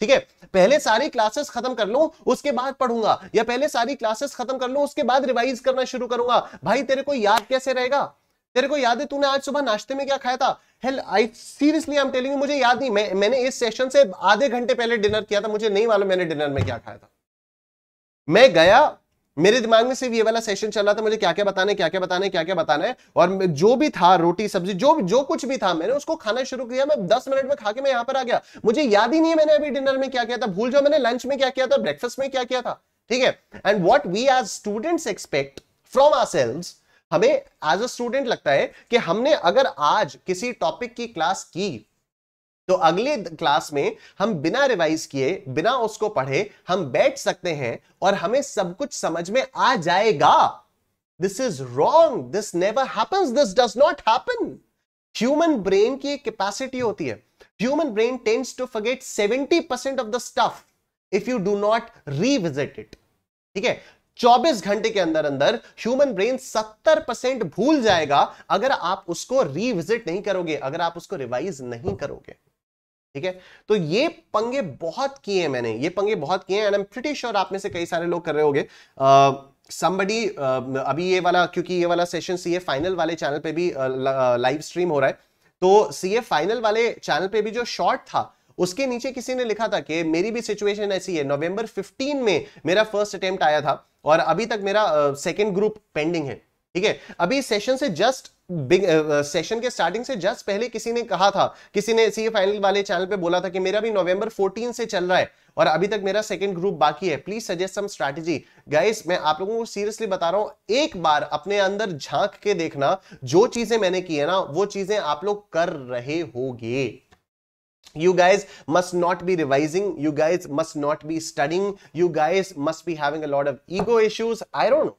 ठीक है पहले सारी क्लासेस खत्म कर लो उसके बाद पढ़ूंगा या पहले सारी क्लासेस खत्म कर लो उसके बाद रिवाइज करना शुरू करूंगा भाई तेरे को याद कैसे रहेगा तेरे को याद है तूने आज सुबह नाश्ते में क्या खाया था hell I seriously I am telling मुझे याद नहीं मैं मैंने इस सेशन से आधे घंटे पहले डिनर किया था मुझे नहीं मालूम मैंने डिनर में क्या खाया था मैं गया मेरे दिमाग में सिर्फ ये वाला सेशन चल रहा था मुझे क्या क्या बताने क्या क्या बताने क्या क्या बताना है और जो भी था रोटी सब्जी जो जो कुछ भी था मैंने उसको खाना शुरू किया मैं दस मिनट में खा के मैं यहाँ पर आ गया मुझे याद ही नहीं है मैंने अभी डिनर में क्या किया था भूल जाओ मैंने लंच में क्या किया था ब्रेकफास्ट में क्या किया था ठीक है and what we as students expect from ourselves हमें एज अ स्टूडेंट लगता है कि हमने अगर आज किसी टॉपिक की क्लास की तो अगले क्लास में हम बिना रिवाइज किए बिना उसको पढ़े हम बैठ सकते हैं और हमें सब कुछ समझ में आ जाएगा this is wrong this never happens this does not happen human brain की एक कैपेसिटी होती है human brain tends to forget seventy percent of the stuff if you do not revisit it ठीक है 24 घंटे के अंदर अंदर ह्यूमन ब्रेन 70 परसेंट भूल जाएगा अगर आप उसको रिविजिट नहीं करोगे अगर आप उसको रिवाइज नहीं करोगे ठीक है तो ये पंगे बहुत किए हैं मैंने ये पंगे बहुत किए हैं and I am pretty sure आप में से कई सारे लोग कर रहे होंगे समबडी uh, uh, अभी ये वाला क्योंकि ये वाला सेशन सीए फाइनल वाले चैनल पे भी लाइव uh, स्ट्रीम हो रहा है तो सीए फाइनल वाले चैनल पे भी जो शॉर्ट था उसके नीचे किसी ने लिखा था कि मेरी भी सिचुएशन ऐसी है नवंबर 15 में मेरा फर्स्ट अटेम्प्ट आया था और अभी तक मेरा सेकंड ग्रुप पेंडिंग है ठीक है अभी सेशन से जस्ट बिग सेशन के स्टार्टिंग से जस्ट पहले किसी ने कहा था किसी ने सीए फाइनल वाले चैनल पे बोला था कि मेरा भी नवंबर 14 से चल रहा है और अभी तक मेरा सेकंड ग्रुप बाकी है please suggest some strategy guys मैं आप लोगों को सीरियसली बता रहा हूं एक बार अपने अंदर झांक के देखना जो चीजें मैंने की है ना वो चीजें आप लोग कर रहे होगे you guys must not be revising you guys must not be studying you guys must be having a lot of ego issues i don't know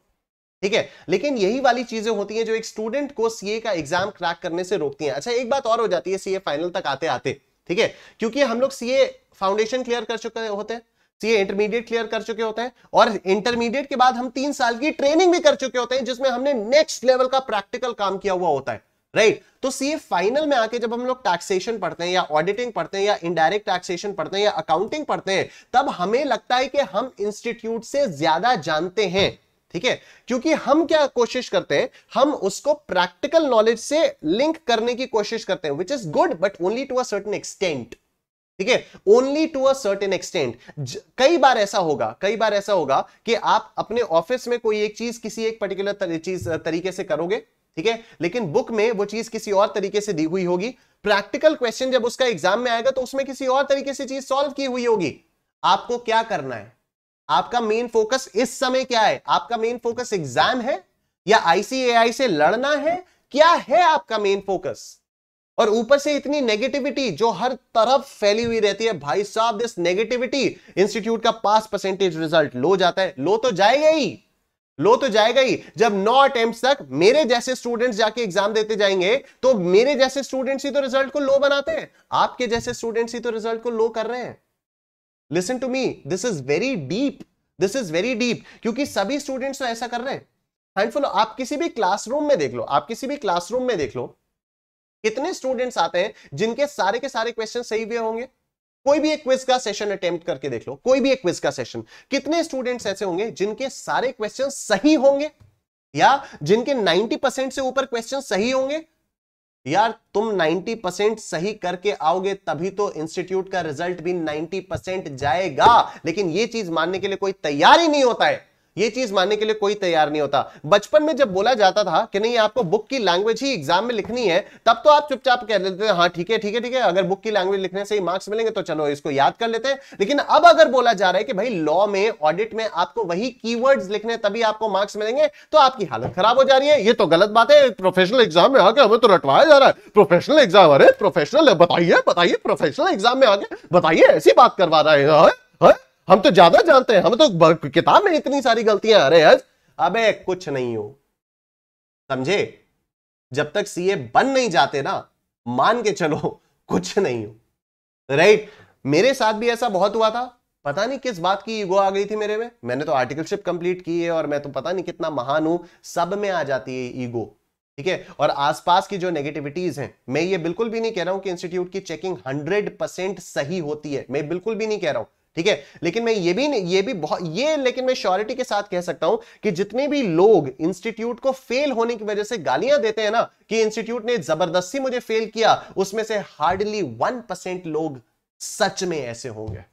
ठीक है लेकिन यही वाली चीजें होती हैं जो एक स्टूडेंट को सीए का एग्जाम क्रैक करने से रोकती हैं अच्छा एक बात और हो जाती है सीए फाइनल तक आते आते ठीक है क्योंकि हम लोग सीए फाउंडेशन क्लियर कर चुके होते हैं सीए इंटरमीडिएट क्लियर कर चुके होते हैं और इंटरमीडिएट के बाद हम तीन साल की ट्रेनिंग भी कर चुके होते हैं जिसमें हमने नेक्स्ट लेवल का प्रैक्टिकल काम किया हुआ होता है राइट right. तो सीए फाइनल में आके जब हम लोग टैक्सेशन पढ़ते हैं या ऑडिटिंग पढ़ते हैं या इनडायरेक्ट टैक्सेशन पढ़ते हैं या अकाउंटिंग पढ़ते हैं तब हमें लगता है कि हम इंस्टीट्यूट से ज्यादा जानते हैं ठीक है क्योंकि हम क्या कोशिश करते हैं हम उसको प्रैक्टिकल नॉलेज से लिंक करने की कोशिश करते हैं which is good but only to a certain extent ठीक है ओनली टू अटन एक्सटेंट कई बार ऐसा होगा कई बार ऐसा होगा कि आप अपने ऑफिस में कोई एक चीज किसी एक पर्टिकुलर तर, चीज तरीके से करोगे ठीक है लेकिन बुक में वो चीज किसी और तरीके से दी हुई होगी प्रैक्टिकल क्वेश्चन जब उसका एग्जाम में आएगा तो उसमें किसी और तरीके से चीज सॉल्व की हुई होगी आपको क्या करना है आपका मेन फोकस इस समय क्या है आपका मेन फोकस एग्जाम है या आईसीएआई से लड़ना है क्या है आपका मेन फोकस और ऊपर से इतनी नेगेटिविटी जो हर तरफ फैली हुई रहती है भाई साहब दिस नेगेटिविटी इंस्टीट्यूट का पास परसेंटेज रिजल्ट लो जाता है लो तो जाएगा ही लो तो जाएगा ही जब नौ अटेम्प्ट तक मेरे जैसे स्टूडेंट्स जाके एग्जाम देते जाएंगे तो मेरे जैसे स्टूडेंट्स ही तो रिजल्ट को लो बनाते हैं आपके जैसे स्टूडेंट्स ही तो रिजल्ट को लो कर रहे हैं listen to me this is very deep this is very deep क्योंकि सभी स्टूडेंट्स तो ऐसा कर रहे हैं हैंडफुल आप किसी भी क्लासरूम में देख लो आप किसी भी क्लासरूम में देख लो कितने स्टूडेंट्स आते हैं जिनके सारे के सारे क्वेश्चन सही हुए होंगे कोई भी एक क्विज का सेशन अटेम्प्ट करके देख लो कोई भी एक क्विज का सेशन कितने स्टूडेंट्स ऐसे होंगे जिनके सारे क्वेश्चन सही होंगे या जिनके 90 परसेंट से ऊपर क्वेश्चन सही होंगे यार तुम 90 परसेंट सही करके आओगे तभी तो इंस्टीट्यूट का रिजल्ट भी 90 परसेंट जाएगा लेकिन ये चीज मानने के लिए कोई तैयार ही नहीं होता है ये चीज मानने के लिए कोई तैयार नहीं होता बचपन में जब बोला जाता था कि नहीं आपको बुक की लैंग्वेज ही एग्जाम में लिखनी है तब तो आप चुपचाप कह देते थे हाँ ठीक है ठीक है ठीक है अगर बुक की लैंग्वेज लिखने से ही मार्क्स मिलेंगे तो चलो इसको याद कर लेते हैं लेकिन अब अगर बोला जा रहा है कि भाई लॉ में ऑडिट में आपको वही की लिखने तभी आपको मार्क्स मिलेंगे तो आपकी हालत खराब हो जा रही है ये तो गलत बात है प्रोफेशनल एग्जाम में आके हमें तो रटवाया जा रहा है प्रोफेशनल एग्जाम अरे प्रोफेशनल बताइए बताइए प्रोफेशनल एग्जाम में आके बताइए ऐसी बात करवा रहा है हम तो ज्यादा जानते हैं हम तो किताब में इतनी सारी गलतियां आ रहे हैं अबे कुछ नहीं हो समझे जब तक सीए बन नहीं जाते ना मान के चलो कुछ नहीं हो राइट मेरे साथ भी ऐसा बहुत हुआ था पता नहीं किस बात की ईगो आ गई थी मेरे में मैंने तो आर्टिकलशिप कंप्लीट की है और मैं तो पता नहीं कितना महान हूं सब में आ जाती है ईगो ठीक है और आसपास की जो नेगेटिविटीज हैं मैं ये बिल्कुल भी नहीं कह रहा हूं कि इंस्टीट्यूट की चेकिंग हंड्रेड परसेंट सही होती है मैं बिल्कुल भी नहीं कह रहा हूं ठीक है लेकिन मैं ये भी ये भी बहुत ये लेकिन मैं श्योरिटी के साथ कह सकता हूं कि जितने भी लोग इंस्टीट्यूट को फेल होने की वजह से गालियां देते हैं ना कि इंस्टीट्यूट ने जबरदस्ती मुझे फेल किया उसमें से हार्डली वन परसेंट लोग सच में ऐसे होंगे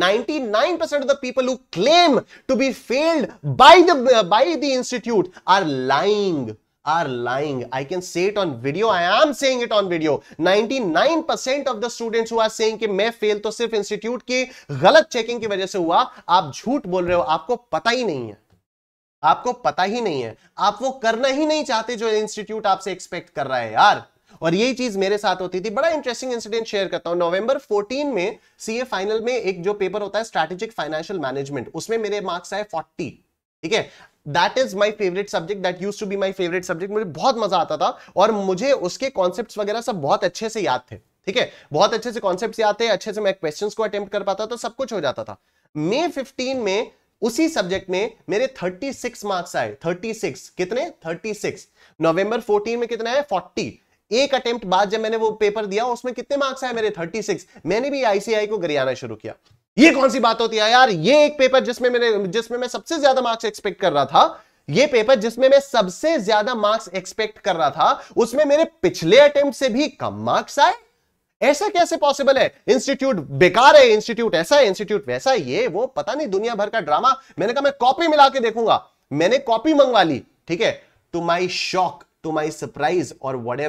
99% of the people who claim to be failed by the by the institute are lying are lying. I can say it on video. I am saying it on video. 99% of the students who are saying ki कि fail to sirf institute ki galat checking ki wajah se hua aap jhoot bol rahe ho aapko pata hi nahi hai aapko pata hi nahi hai aap wo karna hi nahi chahte jo institute aap se expect kar raha hai yaar और यही चीज मेरे साथ होती थी बड़ा इंटरेस्टिंग इंसिडेंट शेयर करता हूं नवंबर 14 में सीए फाइनल में एक जो पेपर होता है स्ट्रेटेजिक फाइनेंशियल मैनेजमेंट उसमें मेरे मार्क्स आए 40 ठीक है that is my favourite subject that used to be my favourite subject मुझे बहुत मजा आता था और मुझे उसके कॉन्सेप्ट वगैरह सब बहुत अच्छे से याद थे ठीक है बहुत अच्छे से कॉन्सेप्ट याद थे अच्छे से मैं क्वेश्चन को अटेम्प्ट कर पाता था सब कुछ हो जाता था मे फिफ्टीन में उसी सब्जेक्ट में मेरे 36 मार्क्स आए 36 कितने 36 नवंबर 14 में कितना है 40 एक अटेम्प्ट बाद जब मैंने वो पेपर दिया उसमें कितने मार्क्स आए मेरे 36 मैंने भी आईसीआई को गरियाना शुरू किया ये कौन सी बात होती है यार ये एक पेपर जिसमें मैंने जिसमें मैं सबसे ज्यादा मार्क्स एक्सपेक्ट कर रहा था ये पेपर जिसमें मैं सबसे ज्यादा मार्क्स एक्सपेक्ट कर रहा था उसमें मेरे पिछले अटेम्प्ट से भी कम मार्क्स आए ऐसा कैसे पॉसिबल है इंस्टीट्यूट बेकार है इंस्टीट्यूट ऐसा है इंस्टीट्यूट वैसा ये वो पता नहीं दुनिया भर का ड्रामा मैंने कहा मैं कॉपी मिला के देखूंगा मैंने कॉपी मंगवा ली ठीक है to my shock to my surprise और वट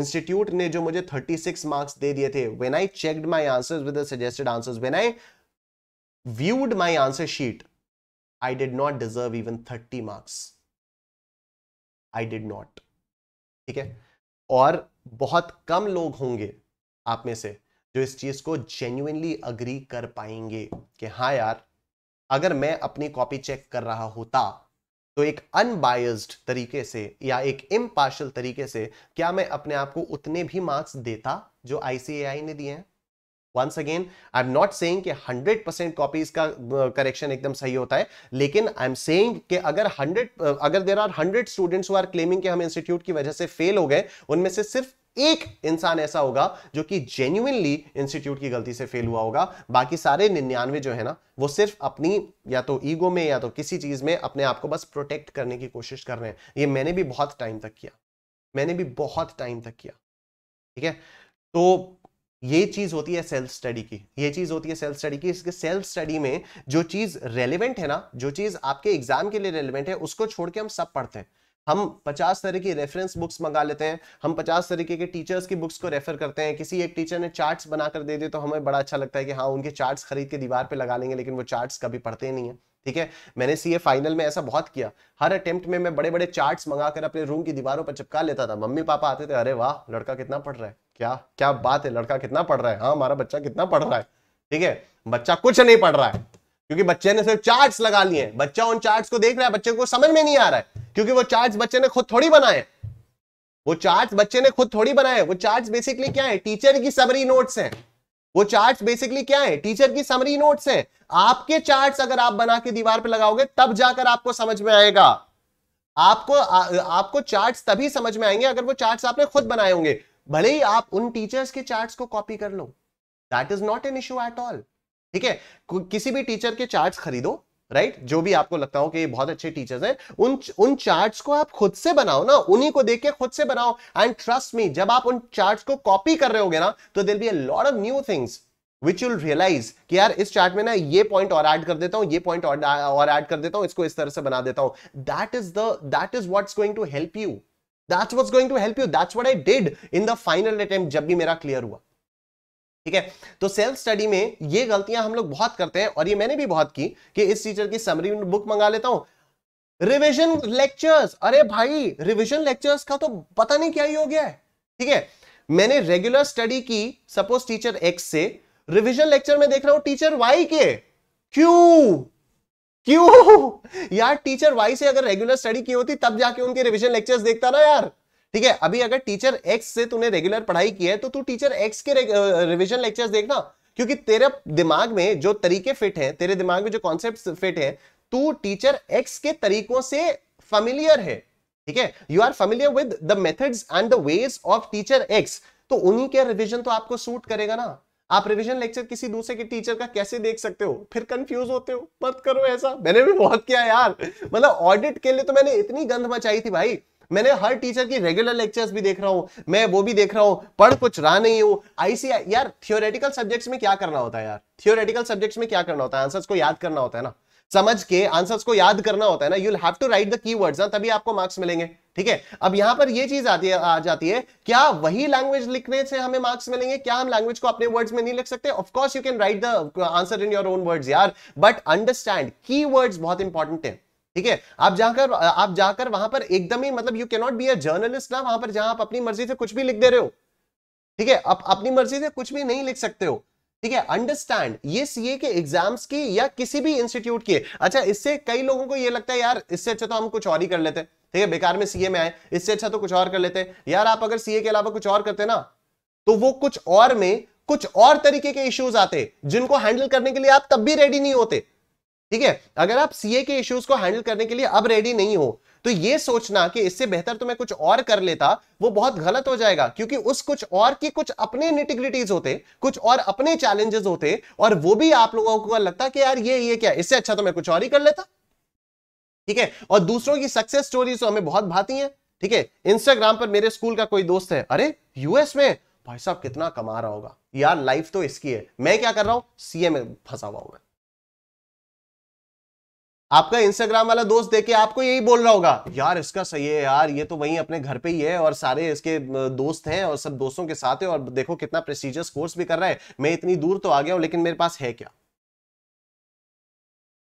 इंस्टीट्यूट ने जो मुझे 36 मार्क्स दे दिए थे when I checked my answers with the suggested answers when I viewed my answer sheet I did not deserve even 30 marks I did not ठीक है और बहुत कम लोग होंगे आप में से जो इस चीज को जेन्युनली अग्री कर पाएंगे कि हाँ यार अगर मैं अपनी कॉपी चेक कर रहा होता तो एक अनबायस्ड तरीके से या एक इम्पार्शल तरीके से क्या मैं अपने आप को उतने भी मार्क्स देता जो आईसीएआई ने दिए हैं once again I am not saying कि 100 परसेंट कॉपीज का करेक्शन uh, एकदम सही होता है लेकिन आई एम सेइंग कि अगर 100 अगर there are 100 students who are claiming कि हम इंस्टीट्यूट की वजह से फेल हो गए उनमें से सिर्फ एक इंसान ऐसा होगा जो कि जेन्युनली इंस्टीट्यूट की गलती से फेल हुआ होगा बाकी सारे निन्यानवे जो है ना वो सिर्फ अपनी या तो ईगो में या तो किसी चीज में अपने आप को बस प्रोटेक्ट करने की कोशिश कर रहे हैं ये मैंने भी बहुत टाइम तक किया मैंने भी बहुत टाइम तक किया ठीक है तो ये चीज होती है सेल्फ स्टडी की ये चीज होती है सेल्फ स्टडी की इसके सेल्फ स्टडी में जो चीज रेलिवेंट है ना जो चीज आपके एग्जाम के लिए रेलिवेंट है उसको छोड़ के हम सब पढ़ते हैं हम 50 तरह की रेफरेंस बुक्स मंगा लेते हैं हम 50 तरीके के टीचर्स की बुक्स को रेफर करते हैं किसी एक टीचर ने चार्ट्स बनाकर दे दिए तो हमें बड़ा अच्छा लगता है कि हाँ उनके चार्ट्स खरीद के दीवार पे लगा लेंगे लेकिन वो चार्ट्स कभी पढ़ते नहीं है ठीक है मैंने सीए फाइनल में ऐसा बहुत किया हर अटेम्प्ट में मैं बड़े बड़े चार्ट्स मंगाकर अपने रूम की दीवारों पर चिपका लेता था मम्मी पापा आते थे अरे वाह लड़का कितना पढ़ रहा है क्या क्या बात है लड़का कितना पढ़ रहा है हाँ हमारा बच्चा कितना पढ़ रहा है ठीक है बच्चा कुछ नहीं पढ़ रहा है क्योंकि बच्चे ने सिर्फ चार्ट्स लगा लिए बच्चा उन चार्ट्स को देख रहा है बच्चे को समझ में नहीं आ रहा है क्योंकि वो चार्ट्स बच्चे ने खुद थोड़ी बनाए वो चार्ट्स बच्चे ने खुद थोड़ी बनाए वो चार्ट्स बेसिकली क्या है टीचर की समरी नोट्स हैं वो चार्ट्स बेसिकली क्या है टीचर की समरी नोट्स हैं आपके चार्ट्स अगर आप बना के दीवार पर लगाओगे तब जाकर आपको समझ में आएगा आपको आ, आपको चार्ट्स तभी समझ में आएंगे अगर वो चार्ट्स आपने खुद बनाए होंगे भले ही आप उन टीचर्स के चार्ट्स को कॉपी कर लो that is not an issue at all ठीक है किसी भी टीचर के चार्ट खरीदो राइट right? जो भी आपको लगता हो कि ये बहुत अच्छे टीचर्स हैं उन उन चार्ट्स को आप खुद से बनाओ ना उन्हीं को देख के खुद से बनाओ एंड ट्रस्ट मी जब आप उन चार्ट्स को कॉपी कर रहे होगे ना तो there be lot of new things which you'll realise कि यार इस चार्ट में ना ये पॉइंट और ऐड कर देता हूं ये पॉइंट और एड ऐड कर देता हूं इसको इस तरह से बना देता हूं that is the that is what going to help you that's what going to help you that's what I did in the final attempt जब भी मेरा क्लियर हुआ ठीक है तो सेल्फ स्टडी में ये गलतियां हम लोग बहुत करते हैं और ये मैंने भी बहुत की कि इस टीचर की समरी बुक मंगा लेता हूं रिविजन लेक्चर्स अरे भाई रिविजन लेक्चर्स का तो पता नहीं क्या ही हो गया है ठीक है मैंने रेगुलर स्टडी की सपोज टीचर एक्स से रिविजन लेक्चर में देख रहा हूं टीचर वाई के क्यों क्यों यार टीचर वाई से अगर रेगुलर स्टडी की होती तब जाके उनके रिविजन लेक्चर्स देखता ना यार ठीक है अभी अगर टीचर एक्स से तूने रेगुलर पढ़ाई की है तो तू टीचर एक्स के रिविजन लेक्चर देखना क्योंकि तेरे दिमाग में जो तरीके फिट है तेरे दिमाग में जो कॉन्सेप्ट फिट है तू टीचर एक्स के तरीकों से फेमिलियर है ठीक है you are familiar with the method and the ways of teacher X तो उन्हीं के रिविजन तो आपको सूट करेगा ना आप रिवीजन लेक्चर किसी दूसरे के टीचर का कैसे देख सकते हो फिर कंफ्यूज होते हो मत करो ऐसा मैंने भी बहुत किया यार मतलब ऑडिट के लिए तो मैंने इतनी गंध मचाई थी भाई मैंने हर टीचर की रेगुलर लेक्चर्स भी देख रहा हूँ मैं वो भी देख रहा हूँ पढ़ कुछ रहा नहीं हूँ आईसीआई यार थियोरेटिकल सब्जेक्ट्स में क्या करना होता है यार थियोरेटिकल सब्जेक्ट्स में क्या करना होता है आंसर्स को याद करना होता है ना समझ के आंसर्स को याद करना होता है ना you'll have to write the key words तभी आपको मार्क्स मिलेंगे ठीक है अब यहां पर यह चीज आती है आ जाती है क्या वही लैंग्वेज लिखने से हमें मार्क्स मिलेंगे क्या हम लैंग्वेज को अपने वर्ड्स में नहीं लिख सकते of course you can write the answer in your own words यार बट अंडरस्टैंड की बहुत इंपॉर्टेंट है ठीक है आप जाकर आप जाकर वहां पर एकदम ही मतलब you not be a journalist ना वहां पर जहां आप अपनी मर्जी से कुछ भी लिख दे रहे हो ठीक है आप अपनी मर्जी से कुछ भी नहीं लिख सकते हो ठीक है अंडरस्टैंड ये सीए के एग्जाम्स की या किसी भी इंस्टीट्यूट की अच्छा इससे कई लोगों को ये लगता है यार इससे अच्छा तो हम कुछ और ही कर लेते हैं ठीक है बेकार में सीए में आए इससे अच्छा तो कुछ और कर लेते हैं यार आप अगर सीए के अलावा कुछ और करते ना तो वो कुछ और में कुछ और तरीके के इश्यूज आते जिनको हैंडल करने के लिए आप तब भी रेडी नहीं होते ठीक है अगर आप सीए के इश्यूज को हैंडल करने के लिए अब रेडी नहीं हो तो ये सोचना कि इससे बेहतर तो मैं कुछ और कर लेता वो बहुत गलत हो जाएगा क्योंकि उस कुछ और की कुछ अपने निटिग्रिटीज होते कुछ और अपने चैलेंजेस होते और वो भी आप लोगों को लगता कि यार ये ये क्या इससे अच्छा तो मैं कुछ और ही कर लेता ठीक है और दूसरों की सक्सेस स्टोरीज तो हमें बहुत भाती है ठीक है इंस्टाग्राम पर मेरे स्कूल का कोई दोस्त है अरे यूएस में भाई साहब कितना कमा रहा होगा यार लाइफ तो इसकी है मैं क्या कर रहा हूं सीए में फंसा हुआ हूं मैं आपका इंस्टाग्राम वाला दोस्त देखे आपको यही बोल रहा होगा यार इसका सही है यार ये तो वहीं अपने घर पे ही है और सारे इसके दोस्त हैं और सब दोस्तों के साथ है और देखो कितना प्रेसिजियस कोर्स भी कर रहा है मैं इतनी दूर तो आ गया हूं लेकिन मेरे पास है क्या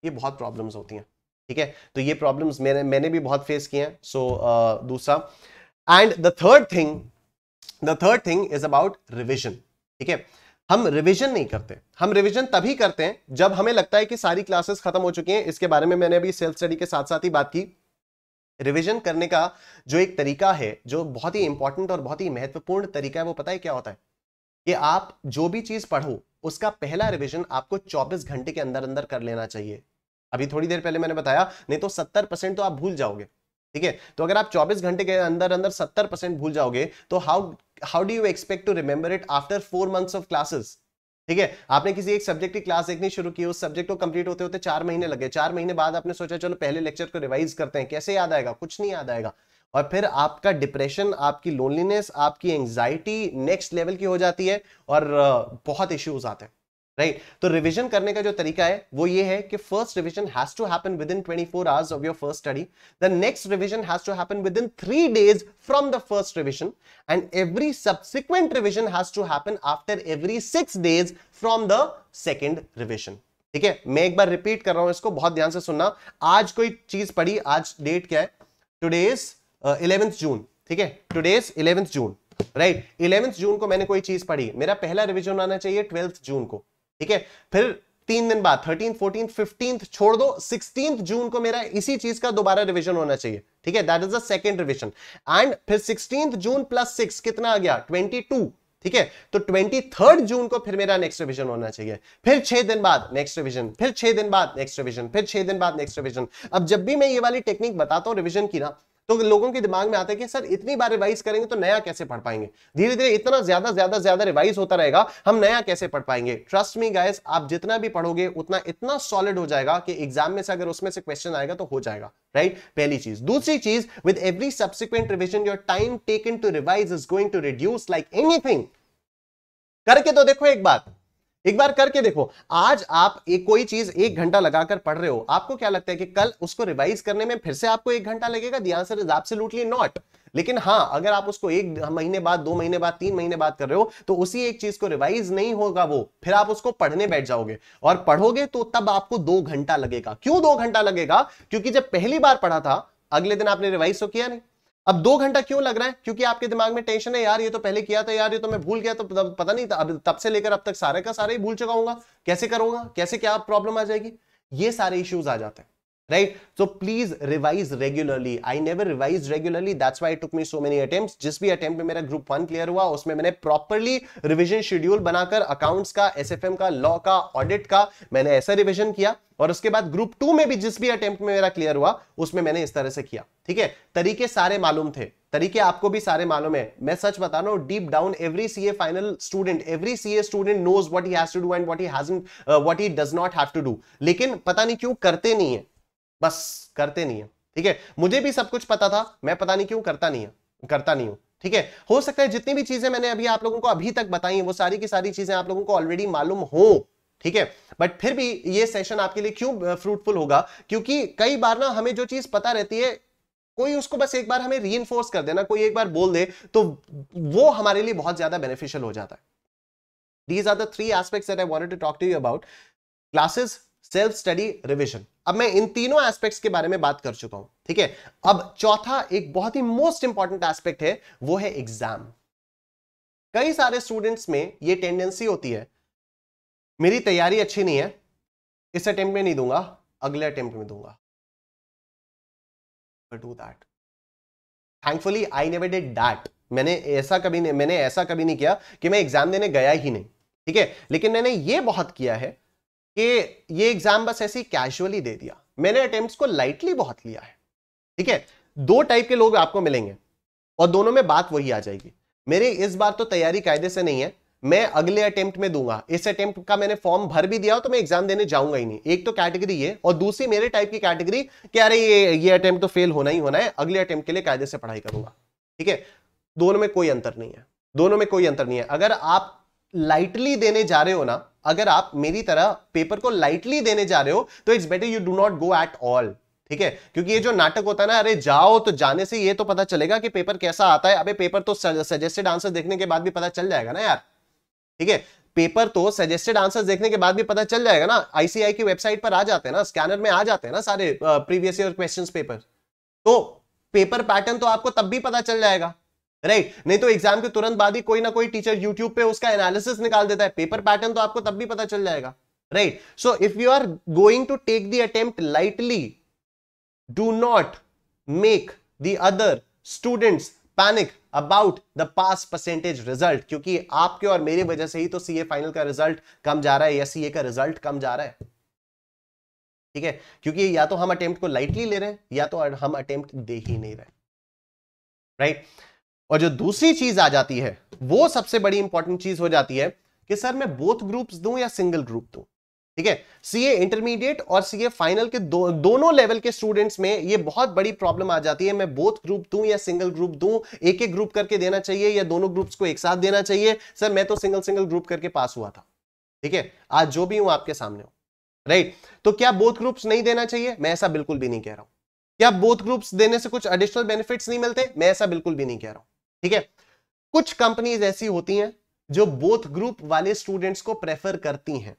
ये बहुत प्रॉब्लम्स होती हैं ठीक है तो ये प्रॉब्लम्स मैंने मैंने भी बहुत फेस किए हैं सो दूसरा and the third thing the third thing is about revision ठीक है हम रिवीजन नहीं करते हम रिवीजन तभी करते हैं जब हमें लगता है कि सारी क्लासेस खत्म हो चुकी हैं इसके बारे में मैंने अभी सेल्फ स्टडी के साथ साथ ही बात की रिवीजन करने का जो एक तरीका है जो बहुत ही इंपॉर्टेंट और बहुत ही महत्वपूर्ण तरीका है वो पता है क्या होता है कि आप जो भी चीज पढ़ो उसका पहला रिवीजन आपको 24 घंटे के अंदर अंदर कर लेना चाहिए अभी थोड़ी देर पहले मैंने बताया नहीं तो 70 परसेंट तो आप भूल जाओगे ठीक है तो अगर आप 24 घंटे के अंदर अंदर 70 परसेंट भूल जाओगे तो how how do you expect to remember it after four months of classes ठीक है आपने किसी एक सब्जेक्ट की क्लास देखनी शुरू की उस सब्जेक्ट को कंप्लीट होते होते चार महीने लगे चार महीने बाद आपने सोचा चलो पहले लेक्चर को रिवाइज करते हैं कैसे याद आएगा कुछ नहीं याद आएगा और फिर आपका डिप्रेशन आपकी लोनलीनेस आपकी एंग्जाइटी नेक्स्ट लेवल की हो जाती है और बहुत इश्यूज आते हैं राइट तो रिवीजन करने का जो तरीका है वो ये है कि first revision has to happen within 24 hours of your first study the next revision has to happen within 3 days from the first revision and every subsequent revision has to happen after every 6 days from the second revision ठीक है मैं एक बार रिपीट कर रहा हूं इसको बहुत ध्यान से सुनना आज कोई चीज पढ़ी आज डेट क्या है टुडे इज इलेवेंथ जून ठीक है today is eleventh June right eleventh June को मैंने कोई चीज पढ़ी मेरा पहला रिवीजन आना चाहिए ट्वेल्थ जून को ठीक है फिर तीन दिन बाद थर्टीन फोर्टीन फिफ्टीन छोड़ दो सिक्सटीन जून को मेरा इसी चीज का दोबारा रिविजन होना चाहिए ठीक है that is the second revision and फिर सिक्सटीन जून प्लस सिक्स कितना आ गया ट्वेंटी टू ठीक है तो ट्वेंटी थर्ड जून को फिर मेरा नेक्स्ट रिविजन होना चाहिए फिर छह दिन बाद नेक्स्ट रिविजन फिर छह दिन बाद नेक्स्ट रिविजन फिर छह दिन बाद नेक्स्ट रिविजन अब जब भी मैं ये वाली टेक्निक बताता हूँ रिविजन की ना तो लोगों के दिमाग में आता है कि सर इतनी बार रिवाइज करेंगे तो नया कैसे पढ़ पाएंगे धीरे धीरे इतना ज्यादा ज्यादा ज्यादा रिवाइज होता रहेगा हम नया कैसे पढ़ पाएंगे ट्रस्ट मी गाइस आप जितना भी पढ़ोगे उतना इतना सॉलिड हो जाएगा कि एग्जाम में से अगर उसमें से क्वेश्चन आएगा तो हो जाएगा राइट right? पहली चीज दूसरी चीज with every subsequent revision your time taken to revise is going to reduce like anything करके तो देखो एक बात एक बार करके देखो आज आप एक कोई चीज एक घंटा लगाकर पढ़ रहे हो आपको क्या लगता है कि कल उसको रिवाइज करने में फिर से आपको एक घंटा लगेगा the answer is absolutely not लेकिन हाँ अगर आप उसको एक महीने बाद दो महीने बाद तीन महीने बाद कर रहे हो तो उसी एक चीज को रिवाइज नहीं होगा वो फिर आप उसको पढ़ने बैठ जाओगे और पढ़ोगे तो तब आपको दो घंटा लगेगा क्यों दो घंटा लगेगा क्योंकि जब पहली बार पढ़ा था अगले दिन आपने रिवाइज तो किया नहीं अब दो घंटा क्यों लग रहा है क्योंकि आपके दिमाग में टेंशन है यार ये तो पहले किया था यार ये तो मैं भूल गया तो पता नहीं था अब तब से लेकर अब तक सारे का सारे ही भूल चुका हूँ कैसे करूंगा कैसे क्या प्रॉब्लम आ जाएगी ये सारे इश्यूज आ जाते हैं right so please revise regularly i never revised regularly that's why it took me so many attempts जिस भी attempt में मेरा group 1 clear हुआ उसमें मैंने properly revision schedule बनाकर accounts का SFM का law का audit का मैंने ऐसा revision किया और उसके बाद ग्रुप टू में भी जिस भी अटेम्प्ट में मेरा क्लियर हुआ उसमें मैंने इस तरह से किया ठीक है तरीके सारे मालूम थे तरीके आपको भी सारे मालूम है मैं सच बता रहा हूं deep down every CA final student every CA student knows what he has to do and what he hasn't what he does not have to do लेकिन पता नहीं क्यों करते नहीं है बस करते नहीं है ठीक है मुझे भी सब कुछ पता था मैं पता नहीं क्यों करता नहीं है करता नहीं हूं ठीक है हो सकता है जितनी भी चीजें मैंने अभी आप लोगों को अभी तक बताई वो सारी की सारी चीजें आप लोगों को ऑलरेडी मालूम हो ठीक है बट फिर भी ये सेशन आपके लिए क्यों फ्रूटफुल होगा क्योंकि कई बार ना हमें जो चीज पता रहती है कोई उसको बस एक बार हमें री कर देना कोई एक बार बोल दे तो वो हमारे लिए बहुत ज्यादा बेनिफिशियल हो जाता है these are the three aspects that I wanted to talk to you about classes self study revision अब मैं इन तीनों एस्पेक्ट्स के बारे में बात कर चुका हूं ठीक है अब चौथा एक बहुत ही मोस्ट इंपॉर्टेंट एस्पेक्ट है वो है एग्जाम कई सारे स्टूडेंट्स में ये टेंडेंसी होती है मेरी तैयारी अच्छी नहीं है इस अटेम्प्ट में नहीं दूंगा अगले अटेम्प्ट में दूंगा do that thankfully I never did that मैंने ऐसा कभी नहीं मैंने ऐसा कभी नहीं किया कि मैं एग्जाम देने गया ही नहीं ठीक है लेकिन मैंने ये बहुत किया है कि ये एग्जाम बस ऐसे कैजुअली दे दिया मैंने अटेम्प्ट को लाइटली बहुत लिया है ठीक है दो टाइप के लोग आपको मिलेंगे और दोनों में बात वही आ जाएगी मेरे इस बार तो तैयारी कायदे से नहीं है मैं अगले अटेम्प्ट में दूंगा इस अटेम्प्ट का मैंने फॉर्म भर भी दिया हो तो मैं एग्जाम देने जाऊंगा ही नहीं एक तो कैटेगरी है और दूसरी मेरे टाइप की कैटेगरी कि अरे ये ये अटेम्प्ट तो फेल होना ही होना है अगले अटेम्प्ट के लिए कायदे से पढ़ाई करूंगा ठीक है दोनों में कोई अंतर नहीं है दोनों में कोई अंतर नहीं है अगर आप लाइटली देने जा रहे हो ना अगर आप मेरी तरह पेपर को लाइटली देने जा रहे हो तो it's better you do not go at all ठीक है क्योंकि ये जो नाटक होता है ना अरे जाओ तो जाने से ये तो पता चलेगा कि पेपर कैसा आता है अबे पेपर तो सजेस्टेड आंसर देखने के बाद भी पता चल जाएगा ना यार ठीक है पेपर तो सजेस्टेड आंसर देखने के बाद भी पता चल जाएगा ना आईसीआई की वेबसाइट पर आ जाते हैं ना स्कैनर में आ जाते हैं ना सारे प्रीवियस ईयर क्वेश्चन पेपर तो पेपर पैटर्न तो आपको तब भी पता चल जाएगा राइट right. नहीं तो एग्जाम के तुरंत बाद ही कोई ना कोई टीचर यूट्यूब पे उसका एनालिसिस निकाल देता है पेपर पैटर्न तो आपको तब भी पता चल जाएगा right so if you are going to take the attempt lightly do not make the other students panic about the pass percentage result क्योंकि आपके और मेरी वजह से ही तो सी फाइनल का रिजल्ट कम जा रहा है या सी का रिजल्ट कम जा रहा है ठीक है क्योंकि या तो हम अटेम्प्ट को लाइटली ले रहे हैं या तो हम अटेम्प्ट दे ही नहीं रहे राइट right? और जो दूसरी चीज आ जाती है वो सबसे बड़ी इंपॉर्टेंट चीज हो जाती है कि सर मैं बोथ ग्रुप्स दूं या सिंगल ग्रुप दूं ठीक है सीए इंटरमीडिएट और सीए फाइनल के दो, दोनों लेवल के स्टूडेंट्स में ये बहुत बड़ी प्रॉब्लम आ जाती है मैं बोथ ग्रुप दूं या सिंगल ग्रुप दूं एक एक ग्रुप करके देना चाहिए या दोनों ग्रुप्स को एक साथ देना चाहिए सर मैं तो सिंगल सिंगल ग्रुप करके पास हुआ था ठीक है आज जो भी हूं आपके सामने हूं राइट तो क्या बोथ ग्रुप्स नहीं देना चाहिए मैं ऐसा बिल्कुल भी नहीं कह रहा हूं क्या बोथ ग्रुप्स देने से कुछ एडिशनल बेनिफिट्स नहीं मिलते मैं ऐसा बिल्कुल भी नहीं कह रहा हूं ठीक है कुछ कंपनीज ऐसी होती हैं जो बोथ ग्रुप वाले स्टूडेंट्स को प्रेफर करती हैं